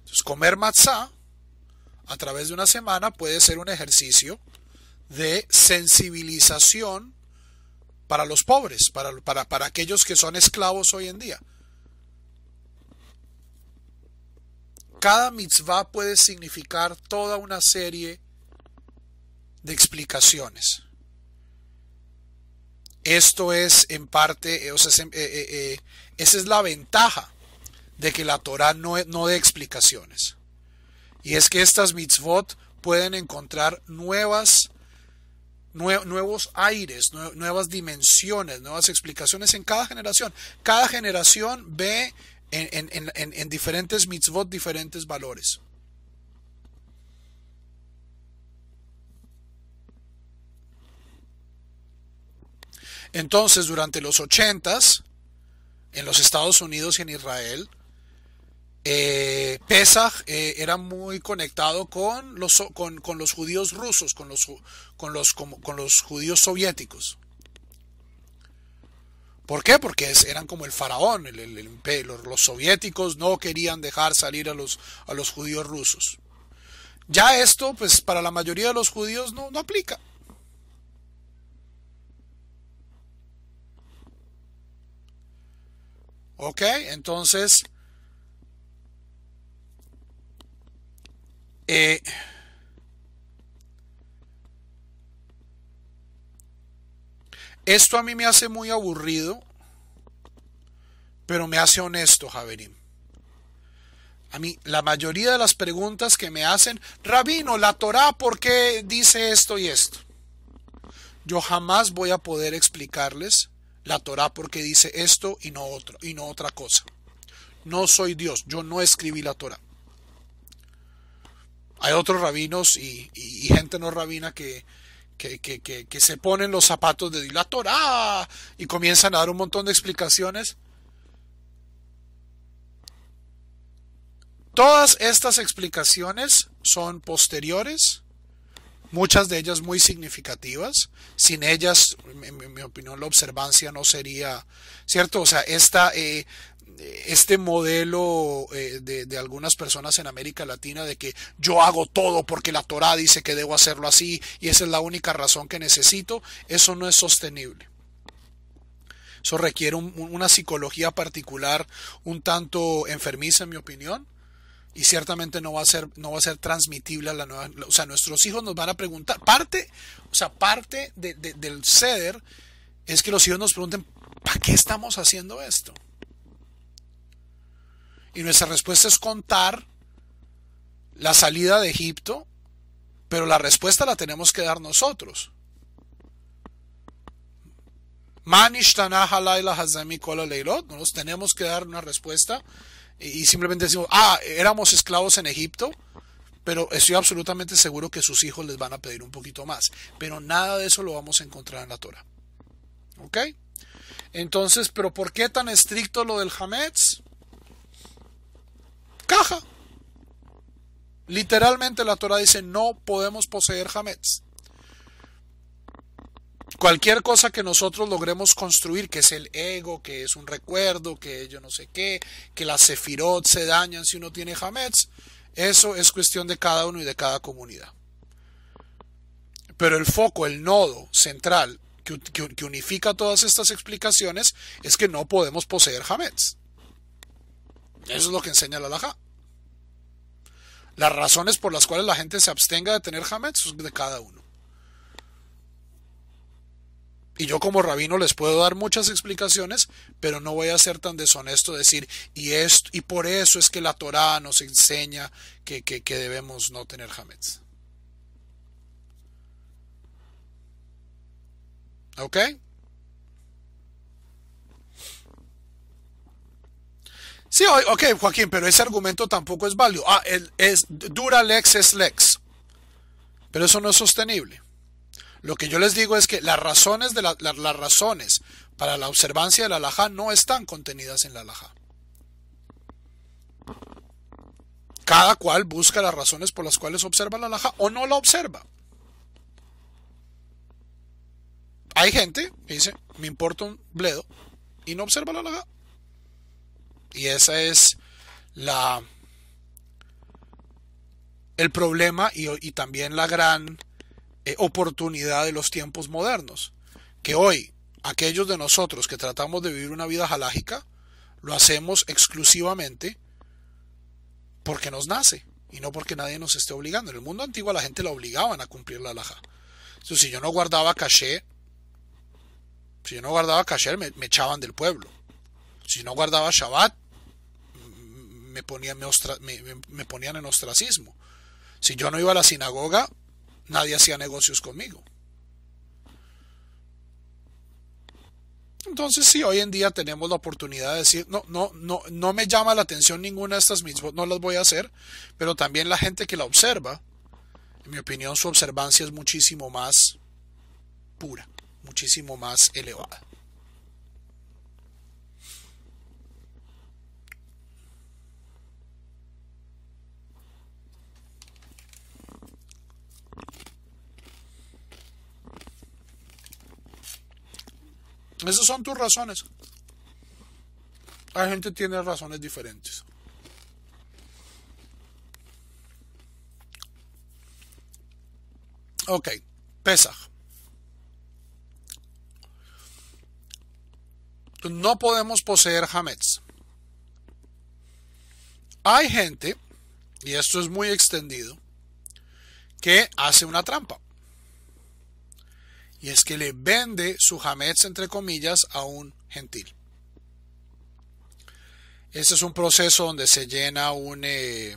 Entonces, comer matzá a través de una semana puede ser un ejercicio de sensibilización para los pobres, para, aquellos que son esclavos hoy en día. Cada mitzvah puede significar toda una serie de explicaciones. Esto es en parte, o eh, eh, eh, esa es la ventaja de que la Torah no, no dé explicaciones. Y es que estas mitzvot pueden encontrar nuevas, nuevos aires, nuevas dimensiones, nuevas explicaciones en cada generación. Cada generación ve en, en diferentes mitzvot diferentes valores. Entonces, durante los ochentas, en los Estados Unidos y en Israel. Eh, Pesach eh, era muy conectado con los, con, los judíos rusos, con los, con, los, los judíos soviéticos. ¿Por qué? Porque eran como el faraón, el, los, los, soviéticos no querían dejar salir a los, a los judíos rusos. Ya esto, pues para la mayoría de los judíos no, no aplica. ¿Ok? Entonces, eh, esto a mí me hace muy aburrido, pero me hace honesto, Javerim. A mí, la mayoría de las preguntas que me hacen, Rabino, la Torah, ¿por qué dice esto y esto? Yo jamás voy a poder explicarles la Torá porque dice esto y no otro, y no otra cosa. No soy Dios, yo no escribí la Torá. Hay otros rabinos y, gente no rabina que, que, se ponen los zapatos de la Torá y comienzan a dar un montón de explicaciones. Todas estas explicaciones son posteriores muchas de ellas muy significativas. Sin ellas, en mi, opinión, la observancia no sería, ¿cierto? O sea, esta, eh, este modelo eh, de, de, algunas personas en América Latina de que yo hago todo porque la Torah dice que debo hacerlo así y esa es la única razón que necesito, eso no es sostenible. Eso requiere una psicología particular un tanto enfermiza, en mi opinión, y ciertamente no va a ser no va a ser transmitible a la nueva o sea nuestros hijos nos van a preguntar parte o sea parte del ceder es que los hijos nos pregunten ¿para qué estamos haciendo esto? y nuestra respuesta es contar la salida de Egipto pero la respuesta la tenemos que dar nosotros nos tenemos que dar una respuesta y simplemente decimos, ah, éramos esclavos en Egipto, pero estoy absolutamente seguro que sus hijos les van a pedir un poquito más. Pero nada de eso lo vamos a encontrar en la Torah. ¿Ok? Entonces, ¿pero por qué tan estricto lo del Hametz? Caja. Literalmente la Torah dice, no podemos poseer Hametz. Cualquier cosa que nosotros logremos construir, que es el ego, que es un recuerdo, que yo no sé qué, que las sefirot se dañan si uno tiene hametz, eso es cuestión de cada uno y de cada comunidad. Pero el foco, el nodo central que, unifica todas estas explicaciones es que no podemos poseer hametz. Eso es lo que enseña la Laja. Las razones por las cuales la gente se abstenga de tener hametz son de cada uno. Y yo como rabino les puedo dar muchas explicaciones, pero no voy a ser tan deshonesto decir, y, y por eso es que la Torah nos enseña que, debemos no tener hametz. ¿Ok? Sí, ok, Joaquín, pero ese argumento tampoco es válido. Ah, es, dura lex es lex. Pero eso no es sostenible. Lo que yo les digo es que las razones, de las razones para la observancia de la alhaja no están contenidas en la alhaja. Cada cual busca las razones por las cuales observa la alhaja o no la observa. Hay gente que dice, me importa un bledo, y no observa la alhaja. Y esa es la el problema y también la gran eh, oportunidad de los tiempos modernos. Que hoy, aquellos de nosotros que tratamos de vivir una vida halágica lo hacemos exclusivamente porque nos nace y no porque nadie nos esté obligando. En el mundo antiguo a la gente la obligaban a cumplir la alhaja. Entonces, si yo no guardaba caché, si yo no guardaba caché, me, echaban del pueblo. Si no guardaba Shabbat, me ponían en ostracismo. Si yo no iba a la sinagoga, nadie hacía negocios conmigo. Entonces, si hoy en día tenemos la oportunidad de decir, no, no, no, no me llama la atención ninguna de estas mismas, no las voy a hacer, pero también la gente que la observa, en mi opinión, su observancia es muchísimo más pura, muchísimo más elevada. Esas son tus razones. La gente tiene razones diferentes. Ok, Pesaj. No podemos poseer Hametz. Hay gente, y esto es muy extendido, que hace una trampa y es que le vende su Hametz, entre comillas, a un gentil. Este es un proceso donde se llena un, eh,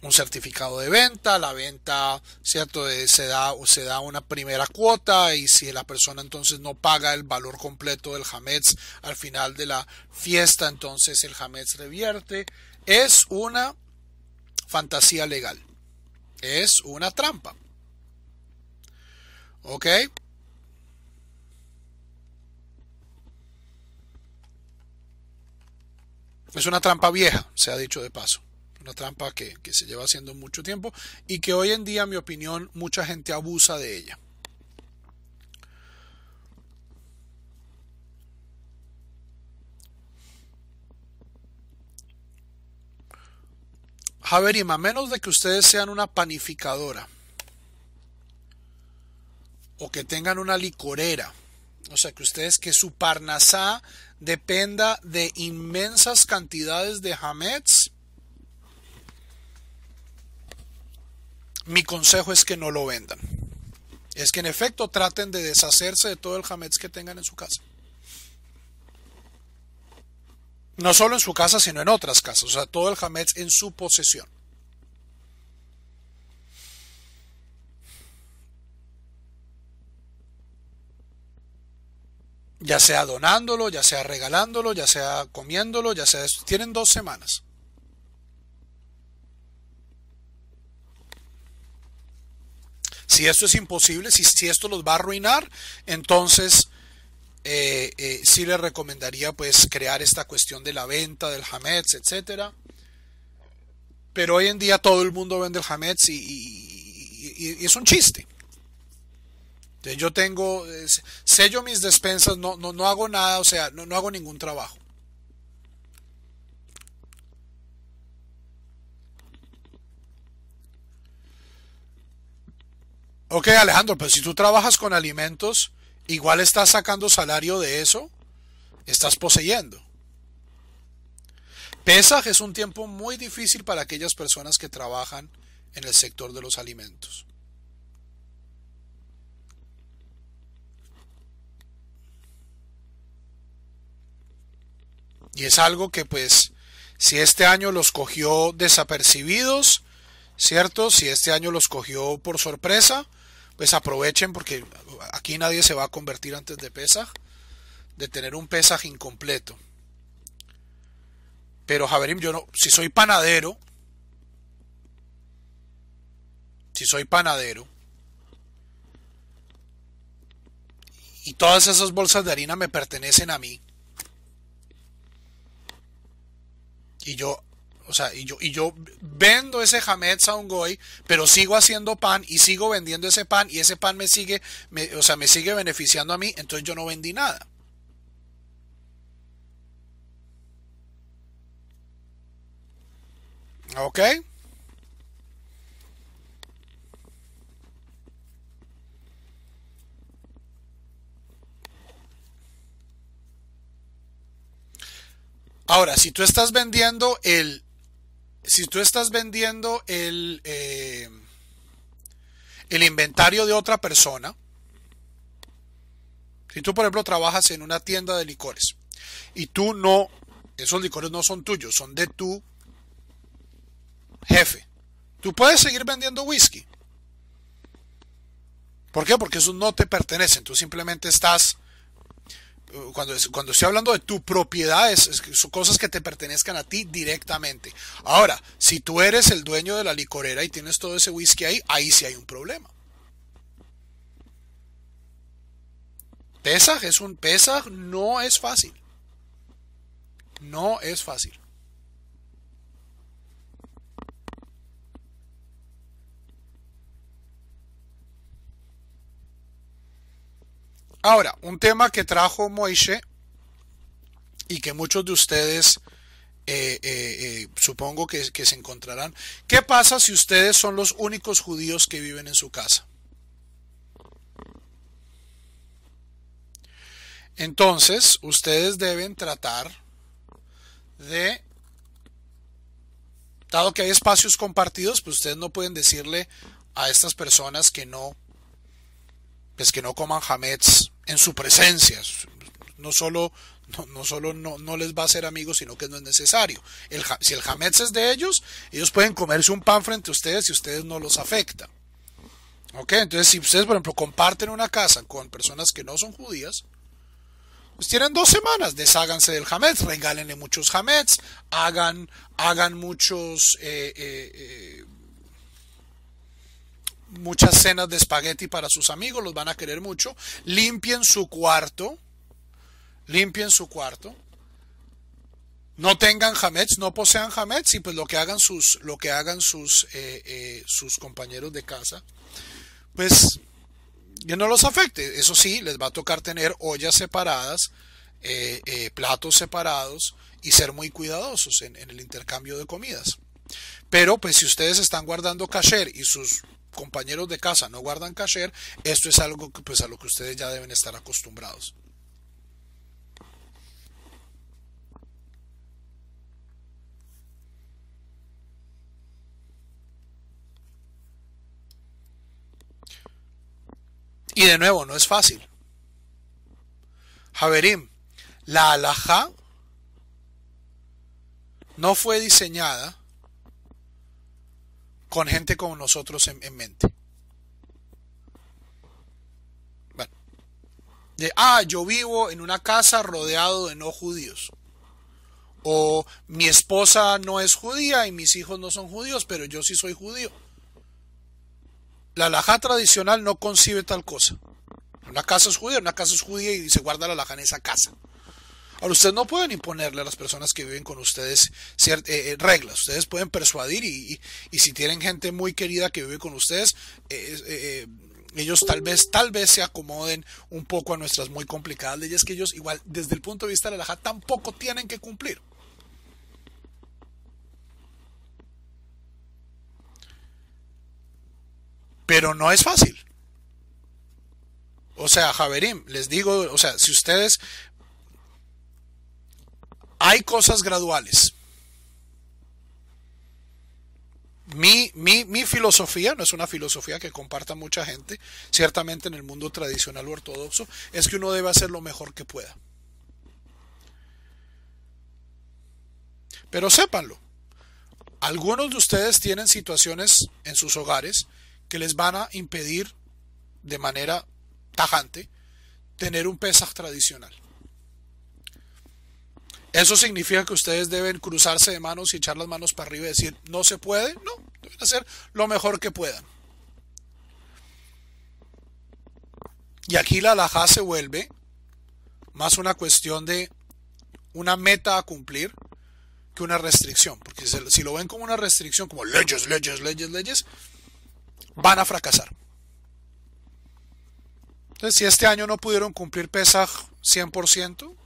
un certificado de venta, la venta, ¿cierto? Eh, se da, se da una primera cuota y si la persona entonces no paga el valor completo del Hametz al final de la fiesta, entonces el Hametz revierte. Es una fantasía legal es una trampa. ¿Ok? Es una trampa vieja, se ha dicho de paso. Una trampa que, que se lleva haciendo mucho tiempo y que hoy en día, en mi opinión, mucha gente abusa de ella. Javerim, a menos de que ustedes sean una panificadora o que tengan una licorera, o sea, que ustedes, que su parnasá dependa de inmensas cantidades de jamets, mi consejo es que no lo vendan. Es que en efecto traten de deshacerse de todo el jamets que tengan en su casa. No solo en su casa, sino en otras casas. O sea, todo el Hametz en su posesión. Ya sea donándolo, ya sea regalándolo, ya sea comiéndolo, ya sea... Tienen dos semanas. Si esto es imposible, si, si esto los va a arruinar, entonces eh, eh, sí le recomendaría pues crear esta cuestión de la venta del Hametz, etcétera. Pero hoy en día todo el mundo vende el Hametz y, es un chiste. Entonces yo tengo, sello mis despensas, no, no, no, hago nada, o sea, no, no hago ningún trabajo. Ok, Alejandro, pero si tú trabajas con alimentos, igual estás sacando salario de eso, estás poseyendo. Pesaj es un tiempo muy difícil para aquellas personas que trabajan en el sector de los alimentos. Y es algo que pues, si este año los cogió desapercibidos, ¿cierto? Si este año los cogió por sorpresa, pues aprovechen porque aquí nadie se va a convertir antes de Pesaj, de tener un pesaje incompleto. Pero Javerim, yo no, si soy panadero, si soy panadero, y todas esas bolsas de harina me pertenecen a mí, y yo o sea, y yo, y yo vendo ese Hamed goy, pero sigo haciendo pan y sigo vendiendo ese pan y ese pan me sigue, o sea, me sigue beneficiando a mí, entonces yo no vendí nada. ¿Ok? Ahora, si tú estás vendiendo el si tú estás vendiendo el, eh, el inventario de otra persona, si tú, por ejemplo, trabajas en una tienda de licores y tú no, esos licores no son tuyos, son de tu jefe. Tú puedes seguir vendiendo whisky. ¿Por qué? Porque esos no te pertenecen. Tú simplemente estás cuando, estoy hablando de tu propiedad, son cosas que te pertenezcan a ti directamente. Ahora, si tú eres el dueño de la licorera y tienes todo ese whisky ahí, ahí sí hay un problema. Pesaj es un pesaj, no es fácil. No es fácil. Ahora, un tema que trajo Moishe y que muchos de ustedes eh, eh, eh, supongo que, se encontrarán. ¿Qué pasa si ustedes son los únicos judíos que viven en su casa? Entonces, ustedes deben tratar de, dado que hay espacios compartidos, pues ustedes no pueden decirle a estas personas que no, pues que no coman jamets en su presencia. No solo no, no, les va a ser amigos, sino que no es necesario. si el Hametz es de ellos, ellos pueden comerse un pan frente a ustedes y ustedes no los afecta. ¿Ok? Entonces, si ustedes, por ejemplo, comparten una casa con personas que no son judías, pues tienen dos semanas, desháganse del Hametz, regálenle muchos Hametz, hagan, hagan muchos... Eh, eh, eh muchas cenas de espagueti para sus amigos, los van a querer mucho. Limpien su cuarto, limpien su cuarto. No tengan jamets, no posean jamets y pues lo que hagan sus, lo que hagan sus, eh, eh, sus compañeros de casa, pues que no los afecte. Eso sí, les va a tocar tener ollas separadas, eh, platos separados y ser muy cuidadosos en, el intercambio de comidas. Pero pues si ustedes están guardando casher y sus compañeros de casa no guardan cashier, esto es algo que, pues, a lo que ustedes ya deben estar acostumbrados. Y de nuevo, no es fácil. Javerim, la alhaja no fue diseñada con gente como nosotros en, mente. Bueno. De, ah, yo vivo en una casa rodeado de no judíos. O mi esposa no es judía y mis hijos no son judíos, pero yo sí soy judío. La laja tradicional no concibe tal cosa. Una casa es judía, una casa es judía y se guarda la laja en esa casa. Ahora, ustedes no pueden imponerle a las personas que viven con ustedes ciertas eh, eh, reglas. Ustedes pueden persuadir y, si tienen gente muy querida que vive con ustedes, eh, ellos tal vez, tal vez se acomoden un poco a nuestras muy complicadas leyes que ellos igual desde el punto de vista de la laja, tampoco tienen que cumplir. Pero no es fácil. O sea, Javerim, les digo, o sea, si ustedes hay cosas graduales. Mi, mi, filosofía, no es una filosofía que comparta mucha gente, ciertamente en el mundo tradicional o ortodoxo, es que uno debe hacer lo mejor que pueda. Pero sépanlo, algunos de ustedes tienen situaciones en sus hogares que les van a impedir de manera tajante tener un Pesaj tradicional. Eso significa que ustedes deben cruzarse de manos y echar las manos para arriba y decir, no se puede, no, deben hacer lo mejor que puedan. Y aquí la alhaja se vuelve más una cuestión de una meta a cumplir que una restricción. Porque si lo ven como una restricción, como leyes, leyes, leyes, leyes, van a fracasar. Entonces, si este año no pudieron cumplir Pesaj 100%,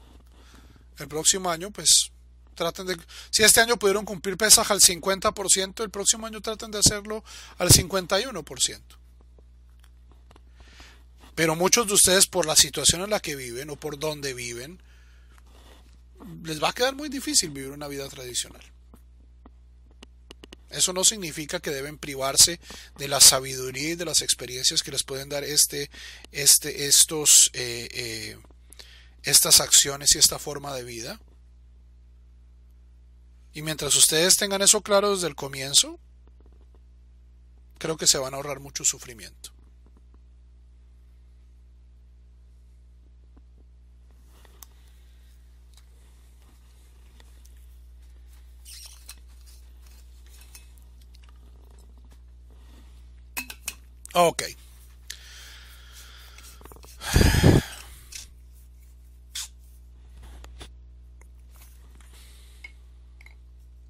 el próximo año, pues traten de, si este año pudieron cumplir pesas al 50%, el próximo año traten de hacerlo al 51%. Pero muchos de ustedes por la situación en la que viven o por donde viven, les va a quedar muy difícil vivir una vida tradicional. Eso no significa que deben privarse de la sabiduría y de las experiencias que les pueden dar este, este, estos eh, eh, estas acciones y esta forma de vida. Y mientras ustedes tengan eso claro desde el comienzo, creo que se van a ahorrar mucho sufrimiento. Ok.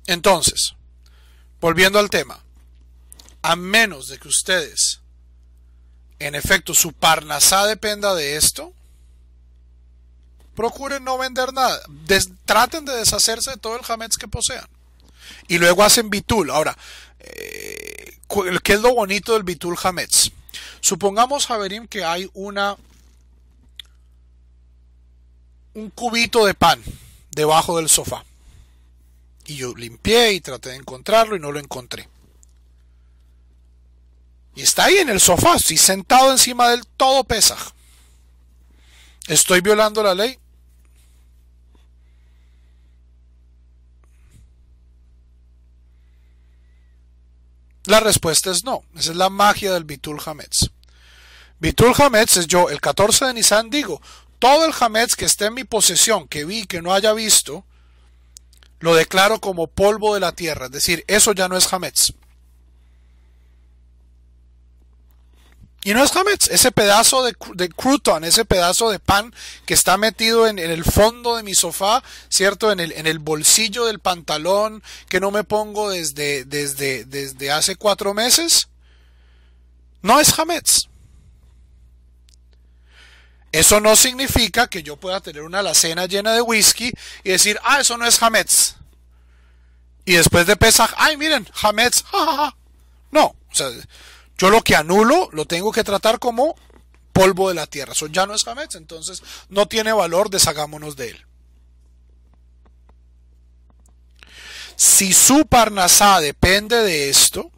Entonces, volviendo al tema, a menos de que ustedes, en efecto, su parnasá dependa de esto, procuren no vender nada. traten de deshacerse de todo el Hametz que posean. Y luego hacen Bitul. Ahora, eh, ¿qué es lo bonito del Bitul Hametz? Supongamos, Javerim, que hay una un cubito de pan debajo del sofá. Y yo limpié y traté de encontrarlo y no lo encontré. Y está ahí en el sofá, así, sentado encima del todo Pesaj. ¿Estoy violando la ley? La respuesta es no. Esa es la magia del Bitul Hametz. Bitul Hametz es yo, el 14 de Nisan digo, todo el Hametz que esté en mi posesión, que vi, que no haya visto, lo declaro como polvo de la tierra, es decir, eso ya no es Hametz. Y no es Hametz, ese pedazo de, de ese pedazo de pan que está metido en, el fondo de mi sofá, ¿cierto? En el, en el bolsillo del pantalón que no me pongo desde, desde, desde hace cuatro meses. No es Hametz. Eso no significa que yo pueda tener una alacena llena de whisky y decir, ah, eso no es Hametz. Y después de pesar ay, miren, Hametz, ja, No, o sea, yo lo que anulo lo tengo que tratar como polvo de la tierra. Eso ya no es Hametz, entonces no tiene valor, deshagámonos de él. Si su Parnasá depende de esto,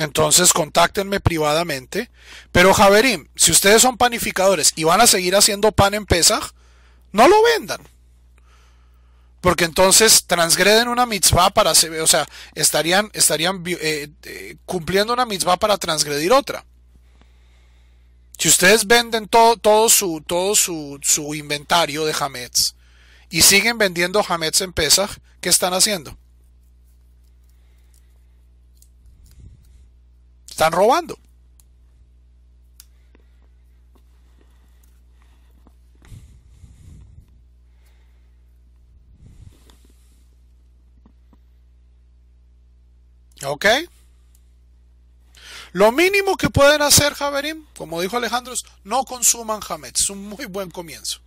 Entonces contáctenme privadamente. Pero Javerín, si ustedes son panificadores y van a seguir haciendo pan en Pesach, no lo vendan. Porque entonces transgreden una mitzvah para, o sea, estarían, estarían eh, eh, cumpliendo una mitzvah para transgredir otra. Si ustedes venden todo, todo, su, todo su, su inventario de Hametz y siguen vendiendo Hametz en Pesach, ¿qué están haciendo? están robando. ¿Ok? Lo mínimo que pueden hacer, Javerim, como dijo Alejandro, es no consuman jamés. Es un muy buen comienzo.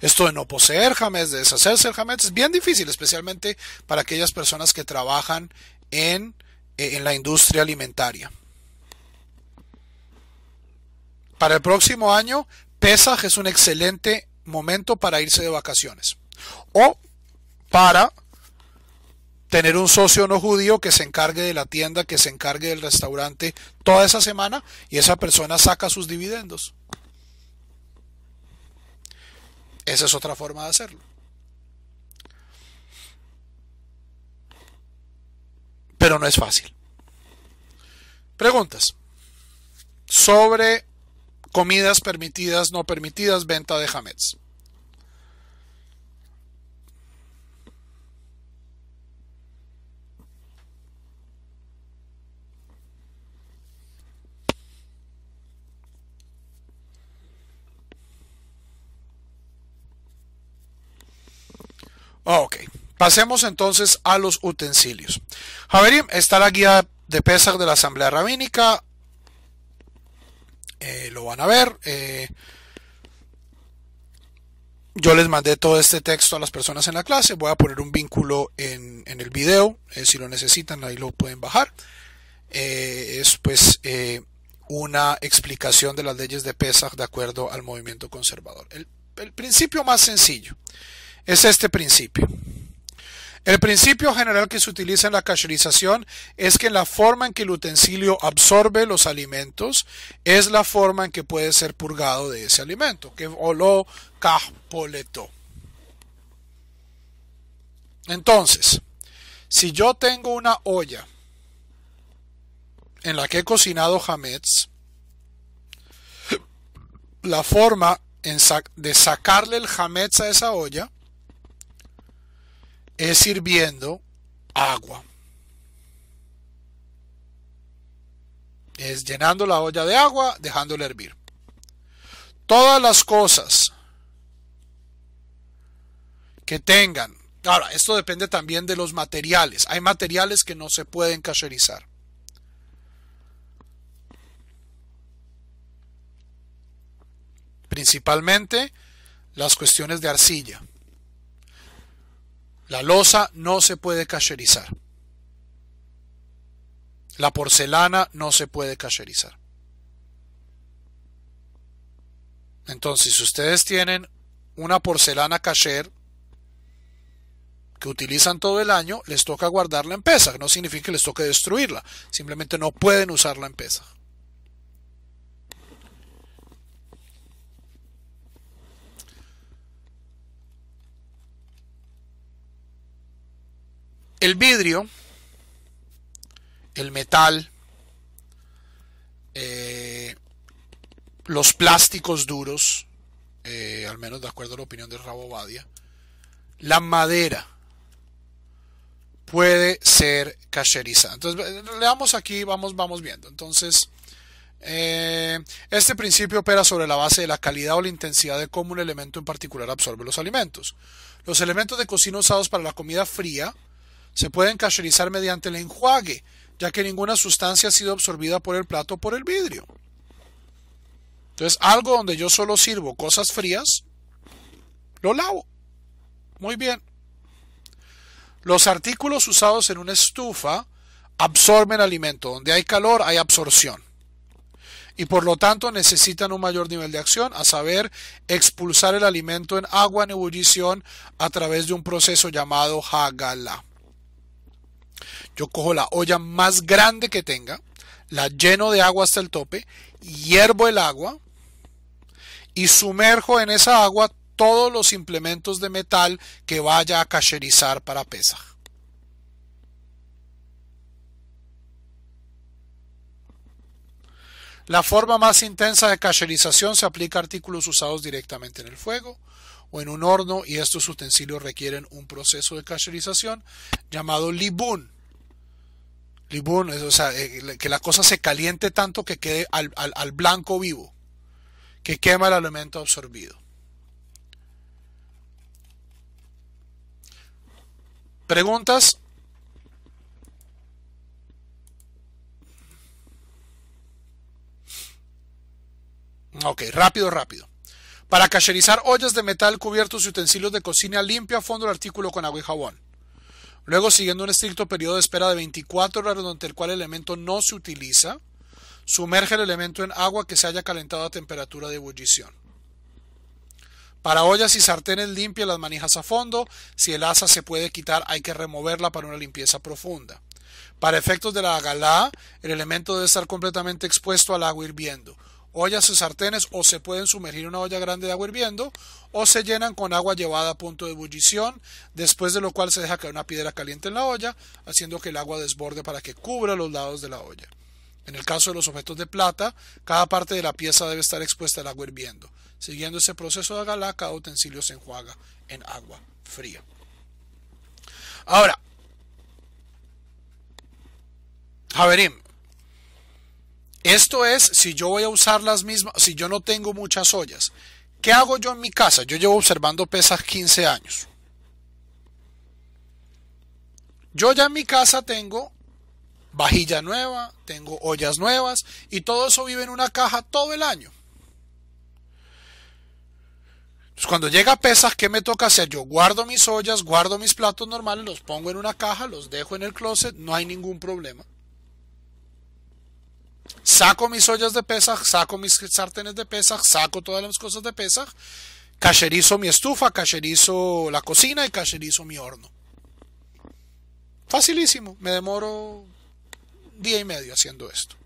Esto de no poseer jamés, de deshacerse de jamés, es bien difícil, especialmente para aquellas personas que trabajan en eh, en la industria alimentaria. Para el próximo año, Pesaj es un excelente momento para irse de vacaciones o para tener un socio no judío que se encargue de la tienda, que se encargue del restaurante toda esa semana y esa persona saca sus dividendos. Esa es otra forma de hacerlo. pero no es fácil. Preguntas sobre comidas permitidas, no permitidas, venta de jamets. ok. Pasemos entonces a los utensilios. Javerim, está la guía de Pesach de la Asamblea Rabínica. Eh, lo van a ver. Eh, yo les mandé todo este texto a las personas en la clase. Voy a poner un vínculo en, el video. Eh, si lo necesitan, ahí lo pueden bajar. es pues una explicación de las leyes de Pesach de acuerdo al movimiento conservador. el principio más sencillo es este principio. El principio general que se utiliza en la cacherización es que la forma en que el utensilio absorbe los alimentos es la forma en que puede ser purgado de ese alimento, que olo Entonces, si yo tengo una olla en la que he cocinado jamets, la forma de sacarle el jamets a esa olla es hirviendo agua. Es llenando la olla de agua, Dejándola hervir. Todas las cosas que tengan. Ahora, esto depende también de los materiales. Hay materiales que no se pueden cacherizar. Principalmente las cuestiones de arcilla. La losa no se puede cacherizar. La porcelana no se puede cacherizar. Entonces, si ustedes tienen una porcelana cacher que utilizan todo el año, les toca guardarla en pesa. No significa que les toque destruirla. Simplemente no pueden usarla en pesa. El vidrio, el metal, eh, los plásticos duros, eh, al menos de acuerdo a la opinión de Rabobadia, la madera puede ser cacherizada. Entonces, leamos aquí, vamos, vamos viendo. Entonces, eh, este principio opera sobre la base de la calidad o la intensidad de cómo un elemento en particular absorbe los alimentos. Los elementos de cocina usados para la comida fría se pueden cacherizar mediante el enjuague, ya que ninguna sustancia ha sido absorbida por el plato o por el vidrio. Entonces, algo donde yo solo sirvo cosas frías, lo lavo. Muy bien. Los artículos usados en una estufa absorben alimento. Donde hay calor hay absorción. Y por lo tanto necesitan un mayor nivel de acción, a saber, expulsar el alimento en agua en ebullición a través de un proceso llamado Hagala. Yo cojo la olla más grande que tenga, la lleno de agua hasta el tope, hiervo el agua y sumerjo en esa agua todos los implementos de metal que vaya a cacherizar para pesa. La forma más intensa de cacherización se aplica a artículos usados directamente en el fuego o en un horno y estos utensilios requieren un proceso de cacherización llamado libun, Libun, o sea, eh, que la cosa se caliente tanto que quede al, blanco vivo, que quema el alimento absorbido. ¿Preguntas? Ok, rápido, rápido. Para cacherizar ollas de metal cubiertos y utensilios de cocina, limpia a fondo el artículo con agua y jabón. Luego, siguiendo un estricto periodo de espera de 24 horas durante el cual el elemento no se utiliza, sumerge el elemento en agua que se haya calentado a temperatura de ebullición. Para ollas y sartenes limpia las manijas a fondo. Si el asa se puede quitar, hay que removerla para una limpieza profunda. Para efectos de la galá, el elemento debe estar completamente expuesto al agua hirviendo ollas y sartenes o se pueden sumergir en una olla grande de agua hirviendo o se llenan con agua llevada a punto de ebullición, después de lo cual se deja caer una piedra caliente en la olla, haciendo que el agua desborde para que cubra los lados de la olla. En el caso de los objetos de plata, cada parte de la pieza debe estar expuesta al agua hirviendo. Siguiendo ese proceso de galaca cada utensilio se enjuaga en agua fría. Ahora, Javerim, esto es si yo voy a usar las mismas, si yo no tengo muchas ollas. ¿Qué hago yo en mi casa? Yo llevo observando pesas 15 años. Yo ya en mi casa tengo vajilla nueva, tengo ollas nuevas y todo eso vive en una caja todo el año. cuando llega pesas, ¿qué me toca hacer? Yo guardo mis ollas, guardo mis platos normales, los pongo en una caja, los dejo en el closet, no hay ningún problema. Saco mis ollas de Pesach saco mis sartenes de Pesach saco todas las cosas de Pesach cacherizo mi estufa, cacherizo la cocina y cacherizo mi horno. Facilísimo, me demoro día y medio haciendo esto.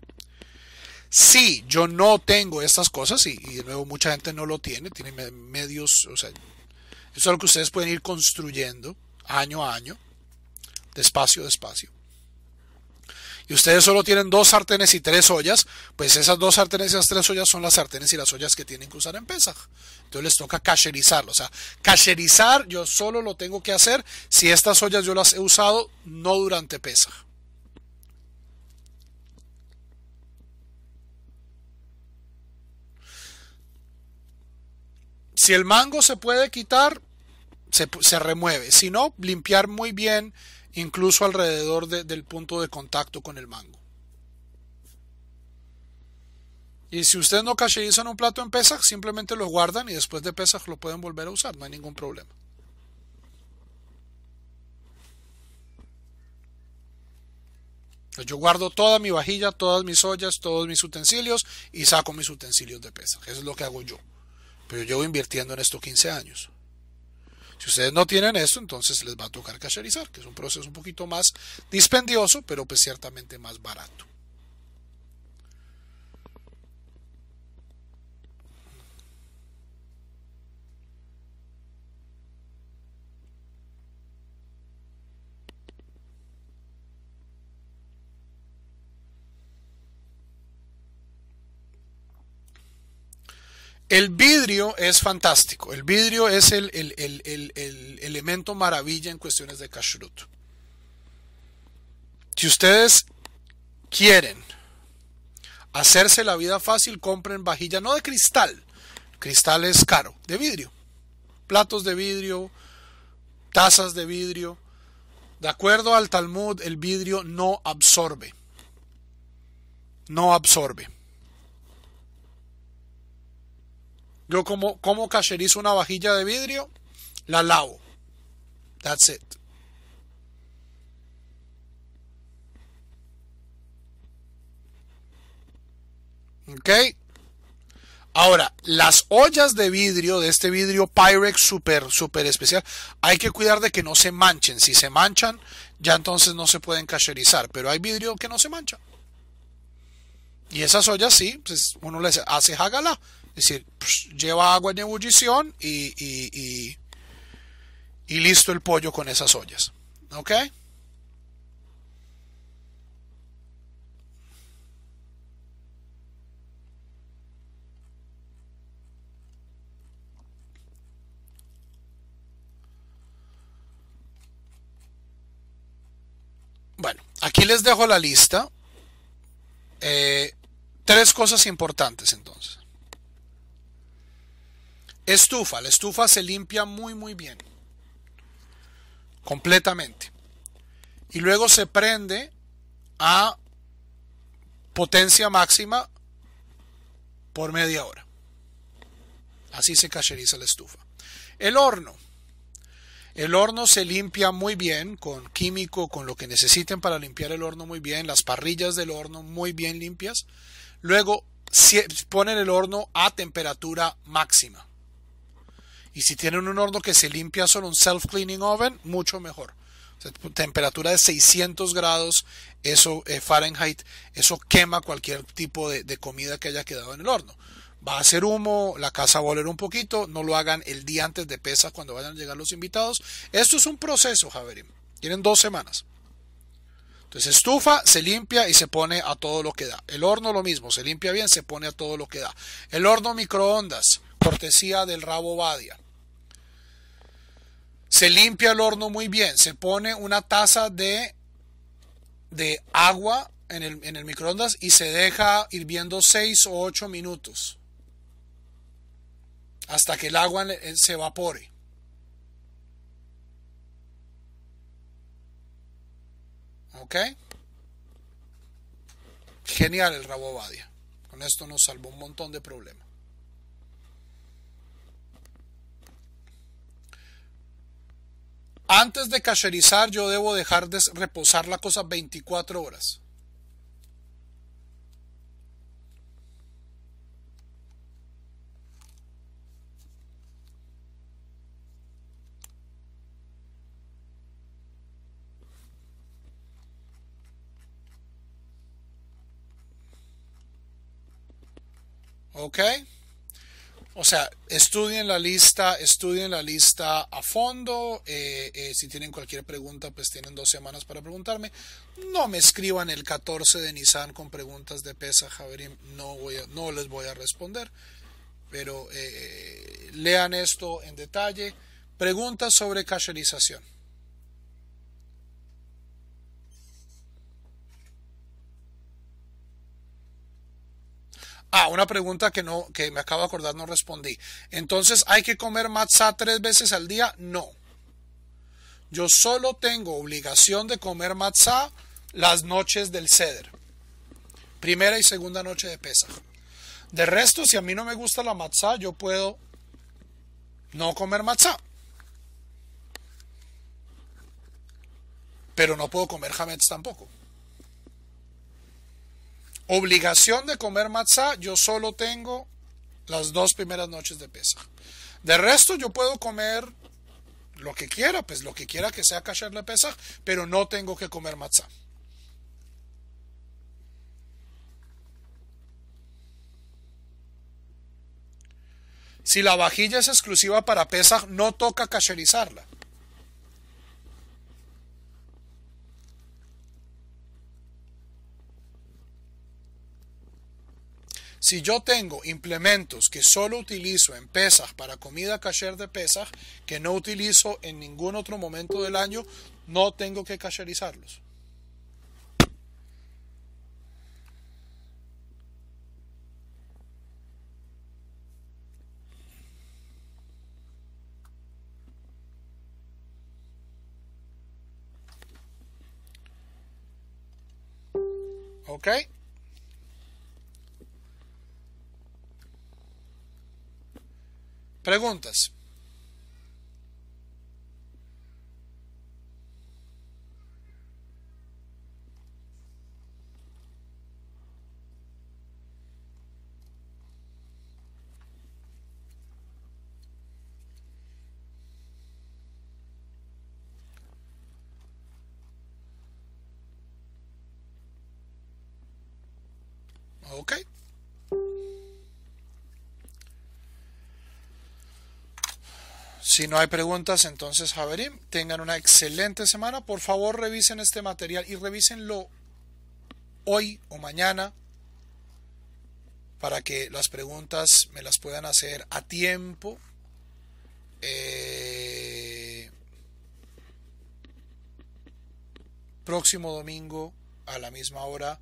Si yo no tengo estas cosas, y, de nuevo mucha gente no lo tiene, tiene medios, o sea, eso es lo que ustedes pueden ir construyendo año a año, despacio, despacio y ustedes solo tienen dos sartenes y tres ollas, pues esas dos sartenes y esas tres ollas son las sartenes y las ollas que tienen que usar en Pesaj. Entonces les toca cacherizarlo. O sea, cacherizar yo solo lo tengo que hacer si estas ollas yo las he usado no durante Pesaj. Si el mango se puede quitar, se, se remueve. Si no, limpiar muy bien incluso alrededor del punto de contacto con el mango. Y si ustedes no cacheizan un plato en pesa, simplemente lo guardan y después de pesas lo pueden volver a usar, no hay ningún problema. Yo guardo toda mi vajilla, todas mis ollas, todos mis utensilios y saco mis utensilios de pesa Eso es lo que hago yo. Pero yo llevo invirtiendo en estos 15 años. Si ustedes no tienen eso, entonces les va a tocar cacherizar, que es un proceso un poquito más dispendioso, pero pues ciertamente más barato. El vidrio es fantástico. El vidrio es el, elemento maravilla en cuestiones de kashrut. Si ustedes quieren hacerse la vida fácil, compren vajilla no de cristal. Cristal es caro, de vidrio. Platos de vidrio, tazas de vidrio. De acuerdo al Talmud, el vidrio no absorbe. No absorbe. Yo como, como cacherizo una vajilla de vidrio, la lavo. That's it. ¿Ok? Ahora, las ollas de vidrio, de este vidrio Pyrex super, super especial, hay que cuidar de que no se manchen. Si se manchan, ya entonces no se pueden cacherizar. Pero hay vidrio que no se mancha. Y esas ollas sí, pues uno les hace hágala es decir, pues, lleva agua de ebullición y, y, listo el pollo con esas ollas. ¿Ok? Bueno, aquí les dejo la lista. Eh, tres cosas importantes entonces. Estufa. La estufa se limpia muy muy bien. Completamente. Y luego se prende a potencia máxima por media hora. Así se cacheriza la estufa. El horno. El horno se limpia muy bien con químico, con lo que necesiten para limpiar el horno muy bien, las parrillas del horno muy bien limpias. Luego ponen el horno a temperatura máxima. Y si tienen un horno que se limpia solo, un self-cleaning oven, mucho mejor. Pues, temperatura de 600 grados, eso eh, Fahrenheit, eso quema cualquier tipo de, comida que haya quedado en el horno va a hacer humo, la casa va a oler un poquito, no lo hagan el día antes de pesas cuando vayan a llegar los invitados. Esto es un proceso, Javerim. Tienen dos semanas. Entonces estufa, se limpia y se pone a todo lo que da. El horno lo mismo, se limpia bien, se pone a todo lo que da. El horno microondas, cortesía del rabo Badia. Se limpia el horno muy bien, se pone una taza de, de agua en el, en el microondas y se deja hirviendo 6 o 8 minutos hasta que el agua eh, se evapore. ¿Ok? Genial el rabo Badia. Con esto nos salvó un montón de problemas. Antes de cacherizar, yo debo dejar de reposar la cosa 24 horas. Okay. O sea, estudien la lista, estudien la lista a fondo. Eh, eh, si tienen cualquier pregunta, pues tienen dos semanas para preguntarme. No me escriban el 14 de Nissan con preguntas de pesa, Javerim. No, voy no les voy a responder. Pero eh, lean esto en detalle. Preguntas sobre casualización Ah, una pregunta que no, que me acabo de acordar, no respondí. Entonces, ¿hay que comer matzá tres veces al día? No. Yo solo tengo obligación de comer matzá las noches del ceder. Primera y segunda noche de pesa. De resto, si a mí no me gusta la matzá, yo puedo no comer matzá. Pero no puedo comer jametz tampoco obligación de comer matzá, yo solo tengo las dos primeras noches de pesa. De resto, yo puedo comer lo que quiera, pues lo que quiera que sea kasher le pesa, pero no tengo que comer matzá. Si la vajilla es exclusiva para Pesach, no toca cacherizarla. Si yo tengo implementos que solo utilizo en pesas para comida cacher de pesas, que no utilizo en ningún otro momento del año, no tengo que cacherizarlos. Okay. Preguntas. Okay. Si no hay preguntas, entonces, Javerín, tengan una excelente semana. Por favor, revisen este material y revísenlo hoy o mañana para que las preguntas me las puedan hacer a tiempo. Eh, próximo domingo a la misma hora.